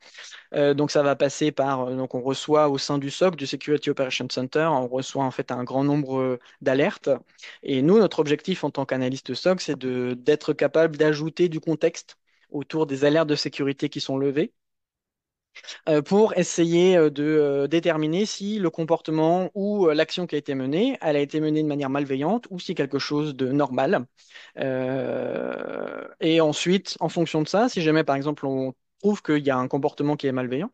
Euh, donc ça va passer par donc on reçoit au sein du SOC, du Security Operations Center, on reçoit en fait un grand nombre d'alertes. Et nous, notre objectif en tant qu'analyste SOC, c'est de d'être capable d'ajouter du contexte autour des alertes de sécurité qui sont levées euh, pour essayer euh, de euh, déterminer si le comportement ou l'action qui a été menée, elle a été menée de manière malveillante ou si quelque chose de normal. et ensuite, en fonction de ça, si jamais par exemple on trouve qu'il y a un comportement qui est malveillant,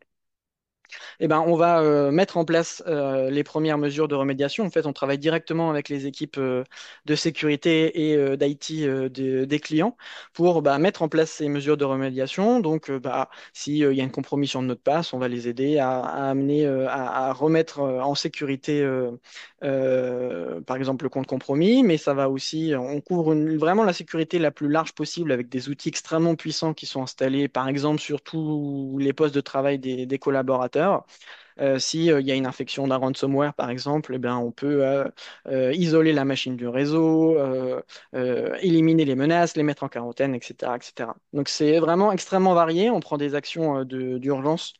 eh ben, on va euh, mettre en place euh, les premières mesures de remédiation. En fait, on travaille directement avec les équipes euh, de sécurité et d'IT des clients pour bah, mettre en place ces mesures de remédiation. Donc, bah, s'il y a une compromission de notre passe, on va les aider à, amener, à, remettre en sécurité, par exemple, le compte compromis. Mais ça va aussi, on couvre vraiment la sécurité la plus large possible avec des outils extrêmement puissants qui sont installés, par exemple, sur tous les postes de travail des collaborateurs euh, S'il euh, y a une infection d'un ransomware, par exemple, eh bien, on peut euh, isoler la machine du réseau, éliminer les menaces, les mettre en quarantaine, etc. etc. Donc c'est vraiment extrêmement varié. On prend des actions d'urgence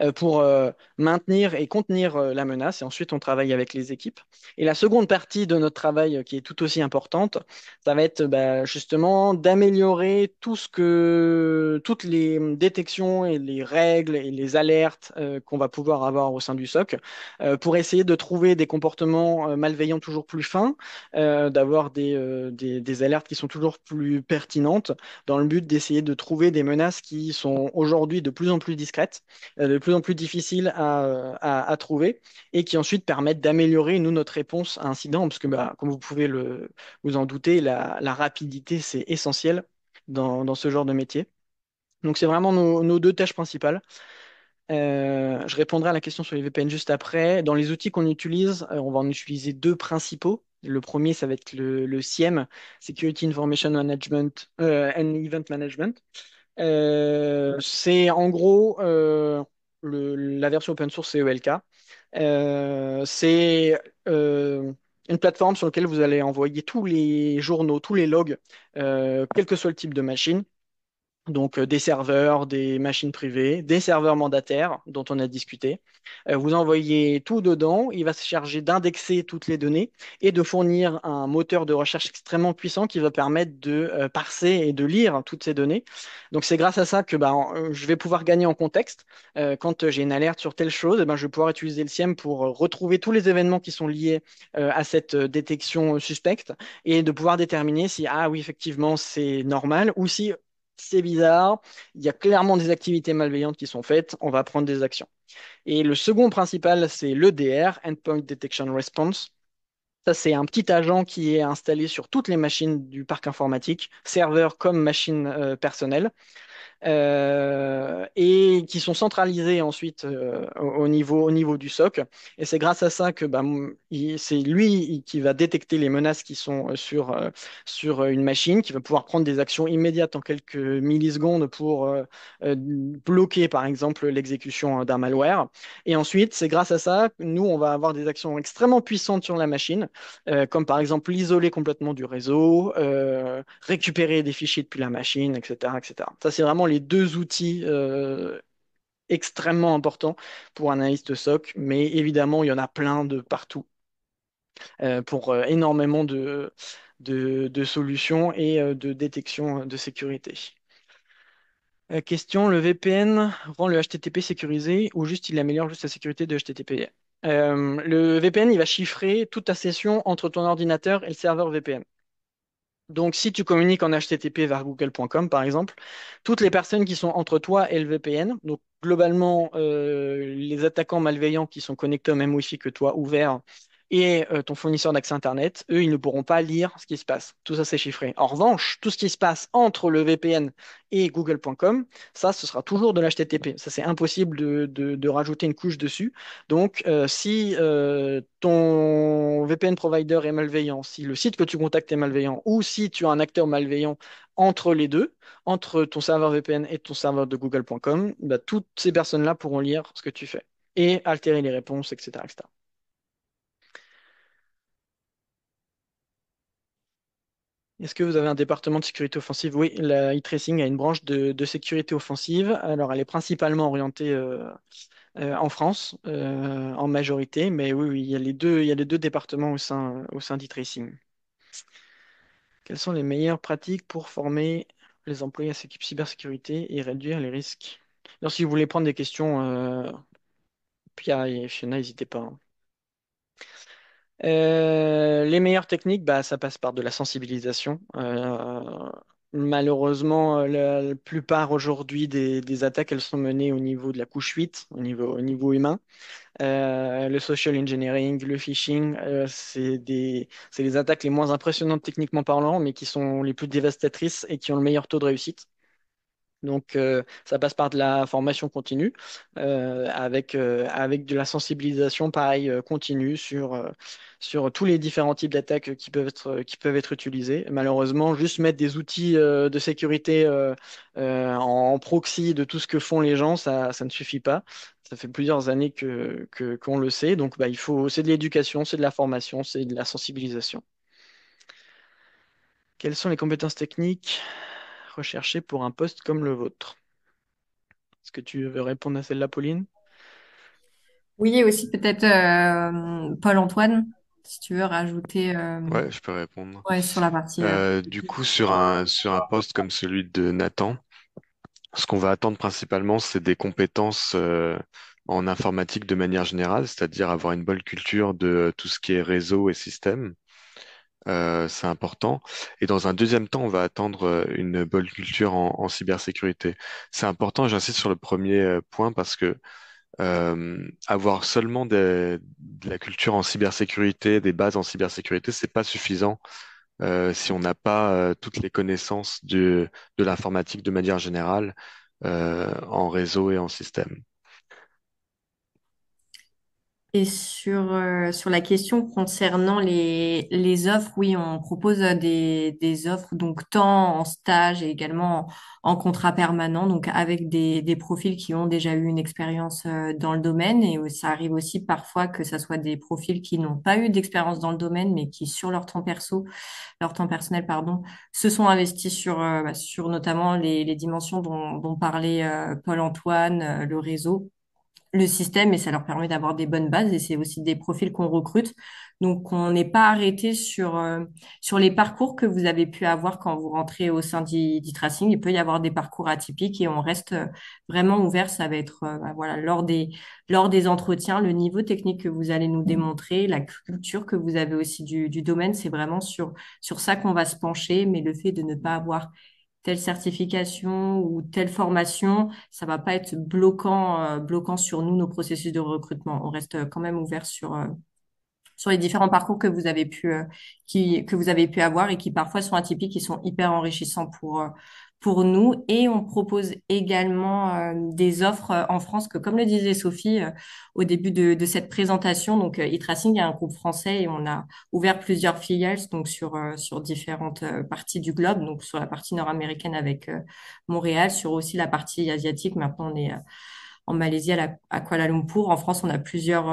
euh, pour euh, maintenir et contenir euh, la menace. Et ensuite, on travaille avec les équipes. Et la seconde partie de notre travail, qui est tout aussi importante, ça va être bah, justement d'améliorer tout ce que, toutes les détections et les règles et les alertes qu'on va pouvoir avoir au sein du SOC pour essayer de trouver des comportements malveillants toujours plus fins, d'avoir des alertes qui sont toujours plus pertinentes dans le but d'essayer de trouver des menaces qui sont aujourd'hui de plus en plus discrètes euh, de plus en plus difficiles à, trouver et qui ensuite permettent d'améliorer, nous, notre réponse à incident, parce que, bah, comme vous pouvez le, vous en douter, la, rapidité, c'est essentiel dans, dans, ce genre de métier. Donc, c'est vraiment nos, deux tâches principales. Euh, je répondrai à la question sur les VPN juste après. Dans les outils qu'on utilise, euh, on va en utiliser deux principaux. Le premier, ça va être le, le CIEM, Security Information Management and Event Management. Euh, c'est en gros euh, la version open source ELK. c'est e euh, une plateforme sur laquelle vous allez envoyer tous les journaux, tous les logs, quel que soit le type de machine, donc euh, des serveurs, des machines privées, des serveurs mandataires dont on a discuté. Euh, vous envoyez tout dedans, il va se charger d'indexer toutes les données et de fournir un moteur de recherche extrêmement puissant qui va permettre de euh, parser et de lire toutes ces données. Donc c'est grâce à ça que bah, je vais pouvoir gagner en contexte. quand j'ai une alerte sur telle chose, eh ben, je vais pouvoir utiliser le SIEM pour retrouver tous les événements qui sont liés à cette détection suspecte et de pouvoir déterminer si, ah oui, effectivement, c'est normal ou si c'est bizarre, il y a clairement des activités malveillantes qui sont faites, on va prendre des actions. Et le second principal, c'est l'EDR, Endpoint Detection Response. Ça, c'est un petit agent qui est installé sur toutes les machines du parc informatique, serveur comme machine personnelles. Euh, personnelle, euh, et qui sont centralisés ensuite euh, au, niveau, au niveau du SOC. Et c'est grâce à ça que bah, c'est lui qui va détecter les menaces qui sont euh, sur, sur une machine, qui va pouvoir prendre des actions immédiates en quelques millisecondes pour bloquer, par exemple, l'exécution d'un malware. Et ensuite, c'est grâce à ça, nous, on va avoir des actions extrêmement puissantes sur la machine, comme par exemple l'isoler complètement du réseau, récupérer des fichiers depuis la machine, etc. etc. Ça, c'est vraiment les deux outils euh, extrêmement importants pour un analyste SOC, mais évidemment, il y en a plein de partout euh, pour euh, énormément de, solutions et de détection de sécurité. Question, le VPN rend le HTTP sécurisé ou juste il améliore juste la sécurité de HTTP Le VPN, il va chiffrer toute ta session entre ton ordinateur et le serveur VPN. Donc, si tu communiques en HTTP vers google.com, par exemple, toutes les personnes qui sont entre toi et le VPN, donc globalement, euh, les attaquants malveillants qui sont connectés au même wifi que toi ouverts, et euh, ton fournisseur d'accès Internet, eux, ils ne pourront pas lire ce qui se passe. Tout ça, c'est chiffré. En revanche, tout ce qui se passe entre le VPN et google.com, ça, ce sera toujours de l'HTTP. Ça, c'est impossible de, rajouter une couche dessus. Donc, euh, si euh, ton VPN provider est malveillant, si le site que tu contactes est malveillant, ou si tu as un acteur malveillant entre les deux, entre ton serveur VPN et ton serveur de google.com, bah, toutes ces personnes-là pourront lire ce que tu fais et altérer les réponses, etc. etc. Est-ce que vous avez un département de sécurité offensive Oui, la e-tracing a une branche de, sécurité offensive. Alors, elle est principalement orientée euh, euh, en France, euh, en majorité, mais oui, il y a les deux, départements au sein, au sein d'e-tracing. Quelles sont les meilleures pratiques pour former les employés à cette cybersécurité et réduire les risques Alors, si vous voulez prendre des questions, Pia et Fiona, n'hésitez pas. Hein. Euh, les meilleures techniques, bah, ça passe par de la sensibilisation. Euh, malheureusement, la, plupart aujourd'hui des, attaques, elles sont menées au niveau de la couche 8, au niveau, au niveau humain. Euh, le social engineering, le phishing, c'est des, c'est les attaques les moins impressionnantes techniquement parlant, mais qui sont les plus dévastatrices et qui ont le meilleur taux de réussite. Donc, euh, ça passe par de la formation continue euh, avec, euh, avec de la sensibilisation, pareil, continue sur, sur tous les différents types d'attaques qui peuvent être, qui peuvent être utilisées. Malheureusement, juste mettre des outils de sécurité en, en, proxy de tout ce que font les gens, ça, ça ne suffit pas. Ça fait plusieurs années que, que, qu'on le sait. Donc, bah, il faut, c'est de l'éducation, c'est de la formation, c'est de la sensibilisation. Quelles sont les compétences techniques? rechercher pour un poste comme le vôtre Est-ce que tu veux répondre à celle-là, Pauline Oui, et aussi peut-être euh, Paul-Antoine, si tu veux rajouter. Euh, je peux répondre. sur la partie. Euh, du coup, sur un, sur un poste comme celui de Nathan, ce qu'on va attendre principalement, c'est des compétences en informatique de manière générale, c'est-à-dire avoir une bonne culture de tout ce qui est réseau et système, euh, c'est important. Et dans un deuxième temps, on va attendre euh, une bonne culture en, cybersécurité. C'est important, j'insiste sur le premier euh, point parce que avoir seulement de la culture en cybersécurité, des bases en cybersécurité, n'est pas suffisant si on n'a pas toutes les connaissances de l'informatique de manière générale en réseau et en système. Et sur, euh, sur la question concernant les, les offres, oui, on propose euh, des, des offres donc tant en stage et également en, contrat permanent, donc avec des, des profils qui ont déjà eu une expérience euh, dans le domaine. Et ça arrive aussi parfois que ce soit des profils qui n'ont pas eu d'expérience dans le domaine, mais qui sur leur temps perso, leur temps personnel, pardon, se sont investis sur, bah, sur notamment les, les dimensions dont, dont parlait Paul-Antoine, le réseau le système et ça leur permet d'avoir des bonnes bases et c'est aussi des profils qu'on recrute. Donc on n'est pas arrêté sur euh, sur les parcours que vous avez pu avoir quand vous rentrez au sein d'e-tracing. Il peut y avoir des parcours atypiques et on reste euh, vraiment ouvert. Ça va être euh, bah, voilà lors des lors des entretiens, le niveau technique que vous allez nous mmh. démontrer, la culture que vous avez aussi du, du domaine, c'est vraiment sur sur ça qu'on va se pencher. Mais le fait de ne pas avoir telle certification ou telle formation, ça va pas être bloquant, euh, bloquant sur nous nos processus de recrutement. On reste euh, quand même ouvert sur euh, sur les différents parcours que vous avez pu qui que vous avez pu avoir et qui parfois sont atypiques, qui sont hyper enrichissants pour pour nous et on propose également euh, des offres euh, en France que, comme le disait Sophie euh, au début de, de, cette présentation, donc e-tracing est un groupe français et on a ouvert plusieurs filiales donc sur sur différentes parties du globe, donc sur la partie nord-américaine avec Montréal, sur aussi la partie asiatique. Maintenant, on est en Malaisie, à, à, Kuala Lumpur. En France, on a plusieurs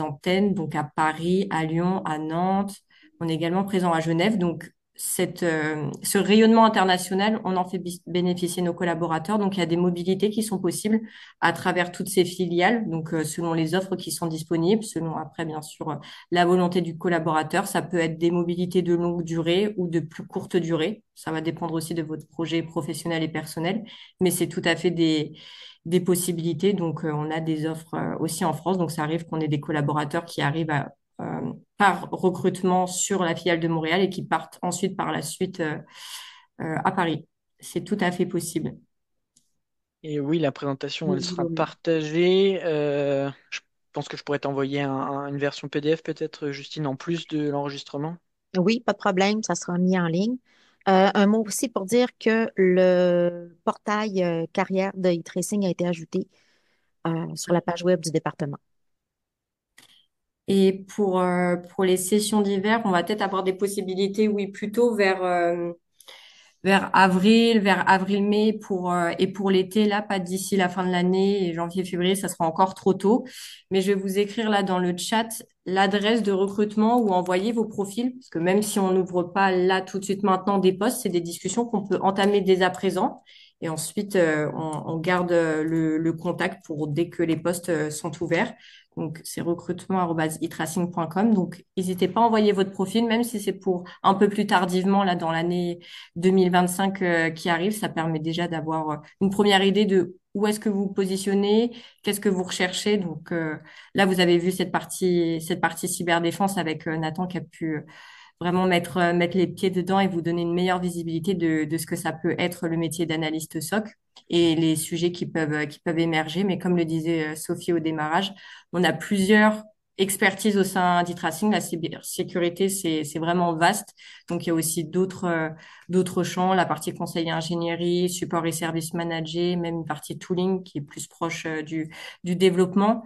antennes, donc à Paris, à Lyon, à Nantes. On est également présent à Genève, donc cette, euh, ce rayonnement international, on en fait bénéficier nos collaborateurs. Donc, il y a des mobilités qui sont possibles à travers toutes ces filiales. Donc, euh, selon les offres qui sont disponibles, selon après, bien sûr, euh, la volonté du collaborateur, ça peut être des mobilités de longue durée ou de plus courte durée. Ça va dépendre aussi de votre projet professionnel et personnel, mais c'est tout à fait des, des possibilités. Donc, on a des offres aussi en France. Donc, ça arrive qu'on ait des collaborateurs qui arrivent à euh, par recrutement sur la filiale de Montréal et qui partent ensuite par la suite euh, euh, à Paris. C'est tout à fait possible. Et oui, la présentation, elle sera partagée. je pense que je pourrais t'envoyer une version PDF, peut-être, Justine, en plus de l'enregistrement. Oui, pas de problème, ça sera mis en ligne. un mot aussi pour dire que le portail carrière de e-tracing a été ajouté sur la page web du département. Et pour, euh, pour les sessions d'hiver, on va peut-être avoir des possibilités, oui, plutôt vers, euh, vers avril, vers avril-mai pour euh, et pour l'été, là, pas d'ici la fin de l'année janvier-février, ça sera encore trop tôt. Mais je vais vous écrire là dans le chat l'adresse de recrutement où envoyer vos profils, parce que même si on n'ouvre pas là tout de suite maintenant des postes, c'est des discussions qu'on peut entamer dès à présent et ensuite, euh, on, on, garde euh, le, le, contact pour dès que les postes euh, sont ouverts. Donc, c'est recrutement.itracing.com. Donc, n'hésitez pas à envoyer votre profil, même si c'est pour un peu plus tardivement, là, dans l'année 2025 qui arrive. Ça permet déjà d'avoir une première idée de où est-ce que vous vous positionnez, qu'est-ce que vous recherchez. Donc, là, vous avez vu cette partie, cette partie cyberdéfense avec Nathan qui a pu vraiment mettre, euh, mettre les pieds dedans et vous donner une meilleure visibilité de, de ce que ça peut être le métier d'analyste SOC et les sujets qui peuvent, euh, qui peuvent émerger. Mais comme le disait euh, Sophie au démarrage, on a plusieurs expertises au sein d'e-tracing. La sécurité, c'est, c'est vraiment vaste. Donc, il y a aussi d'autres, d'autres champs, la partie conseil et ingénierie, support et services managés, même une partie tooling qui est plus proche du, du développement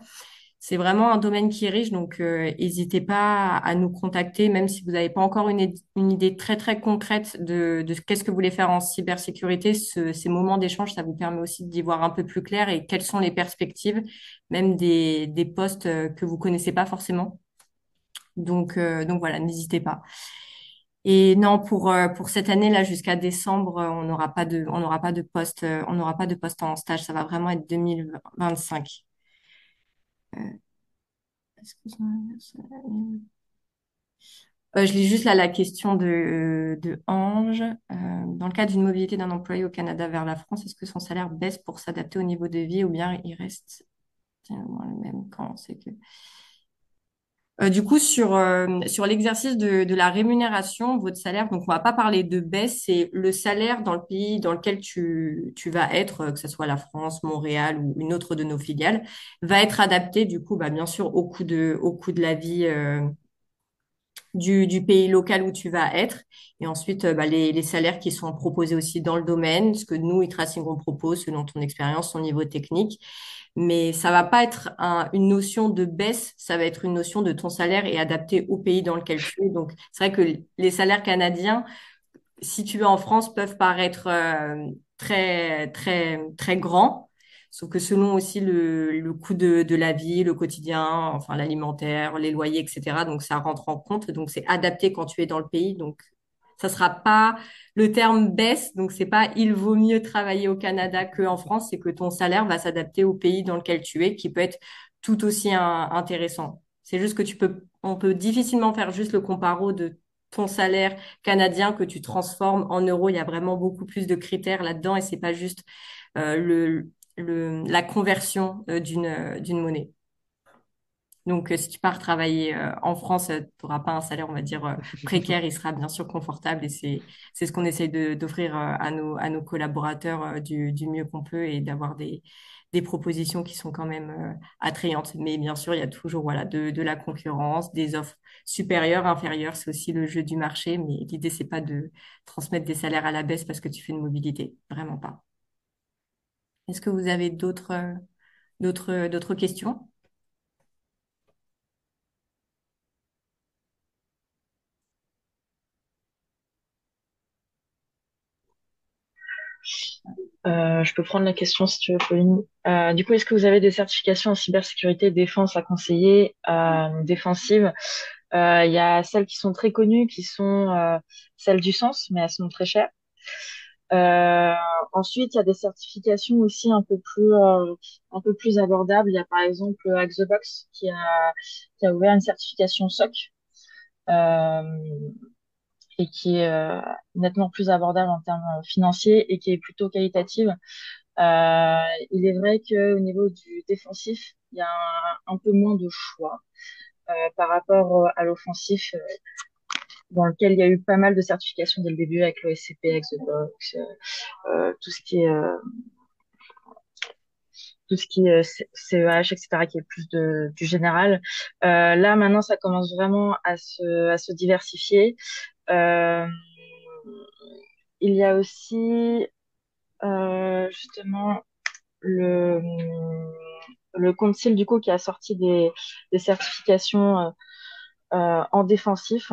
c'est vraiment un domaine qui est riche, donc euh, n'hésitez pas à nous contacter, même si vous n'avez pas encore une, idée très très concrète de, qu'est-ce que vous voulez faire en cybersécurité. ces moments d'échange, ça vous permet aussi d'y voir un peu plus clair et quelles sont les perspectives, même des, des postes euh, que vous connaissez pas forcément. Donc, euh, donc voilà, n'hésitez pas. Et non, pour pour cette année-là, jusqu'à décembre, on n'aura pas de on n'aura pas de poste on n'aura pas de poste en stage. Ça va vraiment être 2025. Euh, euh, je lis juste là la question de, de Ange. Euh, dans le cas d'une mobilité d'un employé au Canada vers la France, est-ce que son salaire baisse pour s'adapter au niveau de vie ou bien il reste le même quand c'est que euh, du coup, sur, euh, sur l'exercice de, de, la rémunération, votre salaire, donc on va pas parler de baisse, c'est le salaire dans le pays dans lequel tu, tu vas être, euh, que ce soit la France, Montréal ou une autre de nos filiales, va être adapté du coup, bah, bien sûr, au coût de, au coût de la vie du, du, pays local où tu vas être. Et ensuite, bah, les, les, salaires qui sont proposés aussi dans le domaine, ce que nous, e-tracing, on propose selon ton expérience, ton niveau technique mais ça va pas être une notion de baisse, ça va être une notion de ton salaire et adapté au pays dans lequel tu es. Donc c'est vrai que les salaires canadiens, si tu es en France, peuvent paraître euh, très très très grands, sauf que selon aussi le, le coût de, de, la vie, le quotidien, enfin l'alimentaire, les loyers, etc. Donc ça rentre en compte. Donc c'est adapté quand tu es dans le pays. Donc ça sera pas le terme baisse, donc c'est pas il vaut mieux travailler au Canada qu'en France, c'est que ton salaire va s'adapter au pays dans lequel tu es, qui peut être tout aussi intéressant. C'est juste que tu peux, on peut difficilement faire juste le comparo de ton salaire canadien que tu transformes en euros. Il y a vraiment beaucoup plus de critères là-dedans et c'est pas juste euh, le, la conversion euh, d'une euh, d'une monnaie. Donc, euh, si tu pars travailler euh, en France, euh, tu n'auras pas un salaire, on va dire, précaire. Il sera bien sûr confortable et c'est, ce qu'on essaye d'offrir à nos, à nos collaborateurs du, du mieux qu'on peut et d'avoir des, des propositions qui sont quand même attrayantes. Mais bien sûr, il y a toujours voilà, de, de la concurrence, des offres supérieures, inférieures. C'est aussi le jeu du marché. Mais l'idée, c'est pas de transmettre des salaires à la baisse parce que tu fais une mobilité. Vraiment pas. Est-ce que vous avez d'autres, d'autres, d'autres questions Euh, je peux prendre la question si tu veux, Pauline. Euh, du coup, est-ce que vous avez des certifications en cybersécurité défense à conseiller, euh, défensive euh, Il y a celles qui sont très connues, qui sont euh, celles du sens, mais elles sont très chères. ensuite, il y a des certifications aussi un peu plus un peu plus abordables. Il y a par exemple Axebox, qui a qui a ouvert une certification SOC. Euh, et qui est euh, nettement plus abordable en termes euh, financiers et qui est plutôt qualitative. Euh, il est vrai qu'au niveau du défensif, il y a un, peu moins de choix euh, par rapport à l'offensif, dans lequel il y a eu pas mal de certifications dès le début avec l'OSCP, avec The Box, tout ce qui est tout ce qui est CEH, etc., qui est plus de, du général. Euh, là, maintenant, ça commence vraiment à se, à se diversifier. Euh, il y a aussi euh, justement le, le Concile du coup qui a sorti des, des certifications euh, en défensif.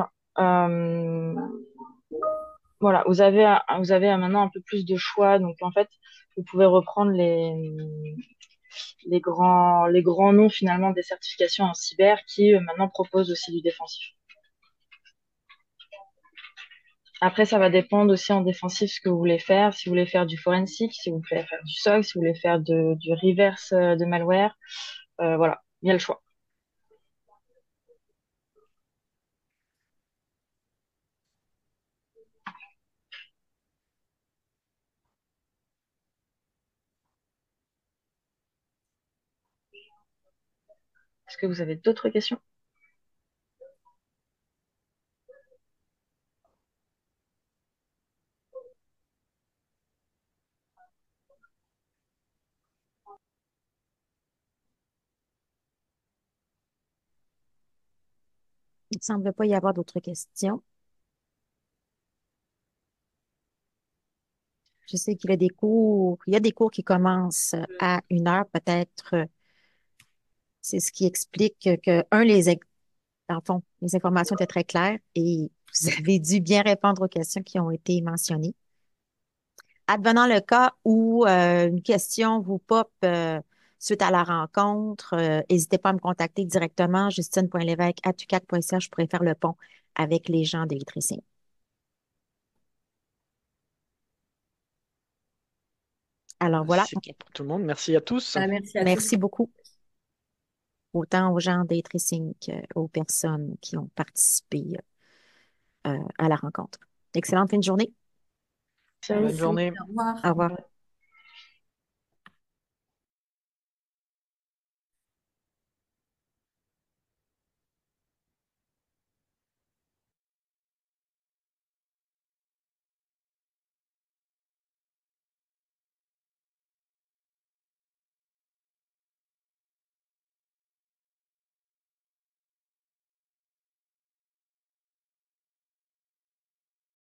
voilà, vous avez, vous avez maintenant un peu plus de choix. Donc en fait, vous pouvez reprendre les, les grands, les grands noms finalement des certifications en cyber qui maintenant proposent aussi du défensif. Après, ça va dépendre aussi en défensif ce que vous voulez faire. Si vous voulez faire du forensic, si vous voulez faire du soc, si vous voulez faire du reverse euh, de malware, euh, voilà, il y a le choix. Est-ce que vous avez d'autres questions ne semble pas y avoir d'autres questions. Je sais qu'il y a des cours, il y a des cours qui commencent à une heure, peut-être. Euh, c'est ce qui explique que, un, les, dans fond, les informations étaient très claires et vous avez dû bien répondre aux questions qui ont été mentionnées. Advenant le cas où euh, une question vous pop euh, suite à la rencontre, euh, n'hésitez pas à me contacter directement, justine.lévesque Je pourrais faire le pont avec les gens de Alors voilà. Merci pour tout le monde. Merci à tous. Ben, merci, beaucoup. Autant aux gens des qu'aux personnes qui ont participé euh, à la rencontre. Excellente fin de journée. Bonne journée. Au revoir. Au revoir.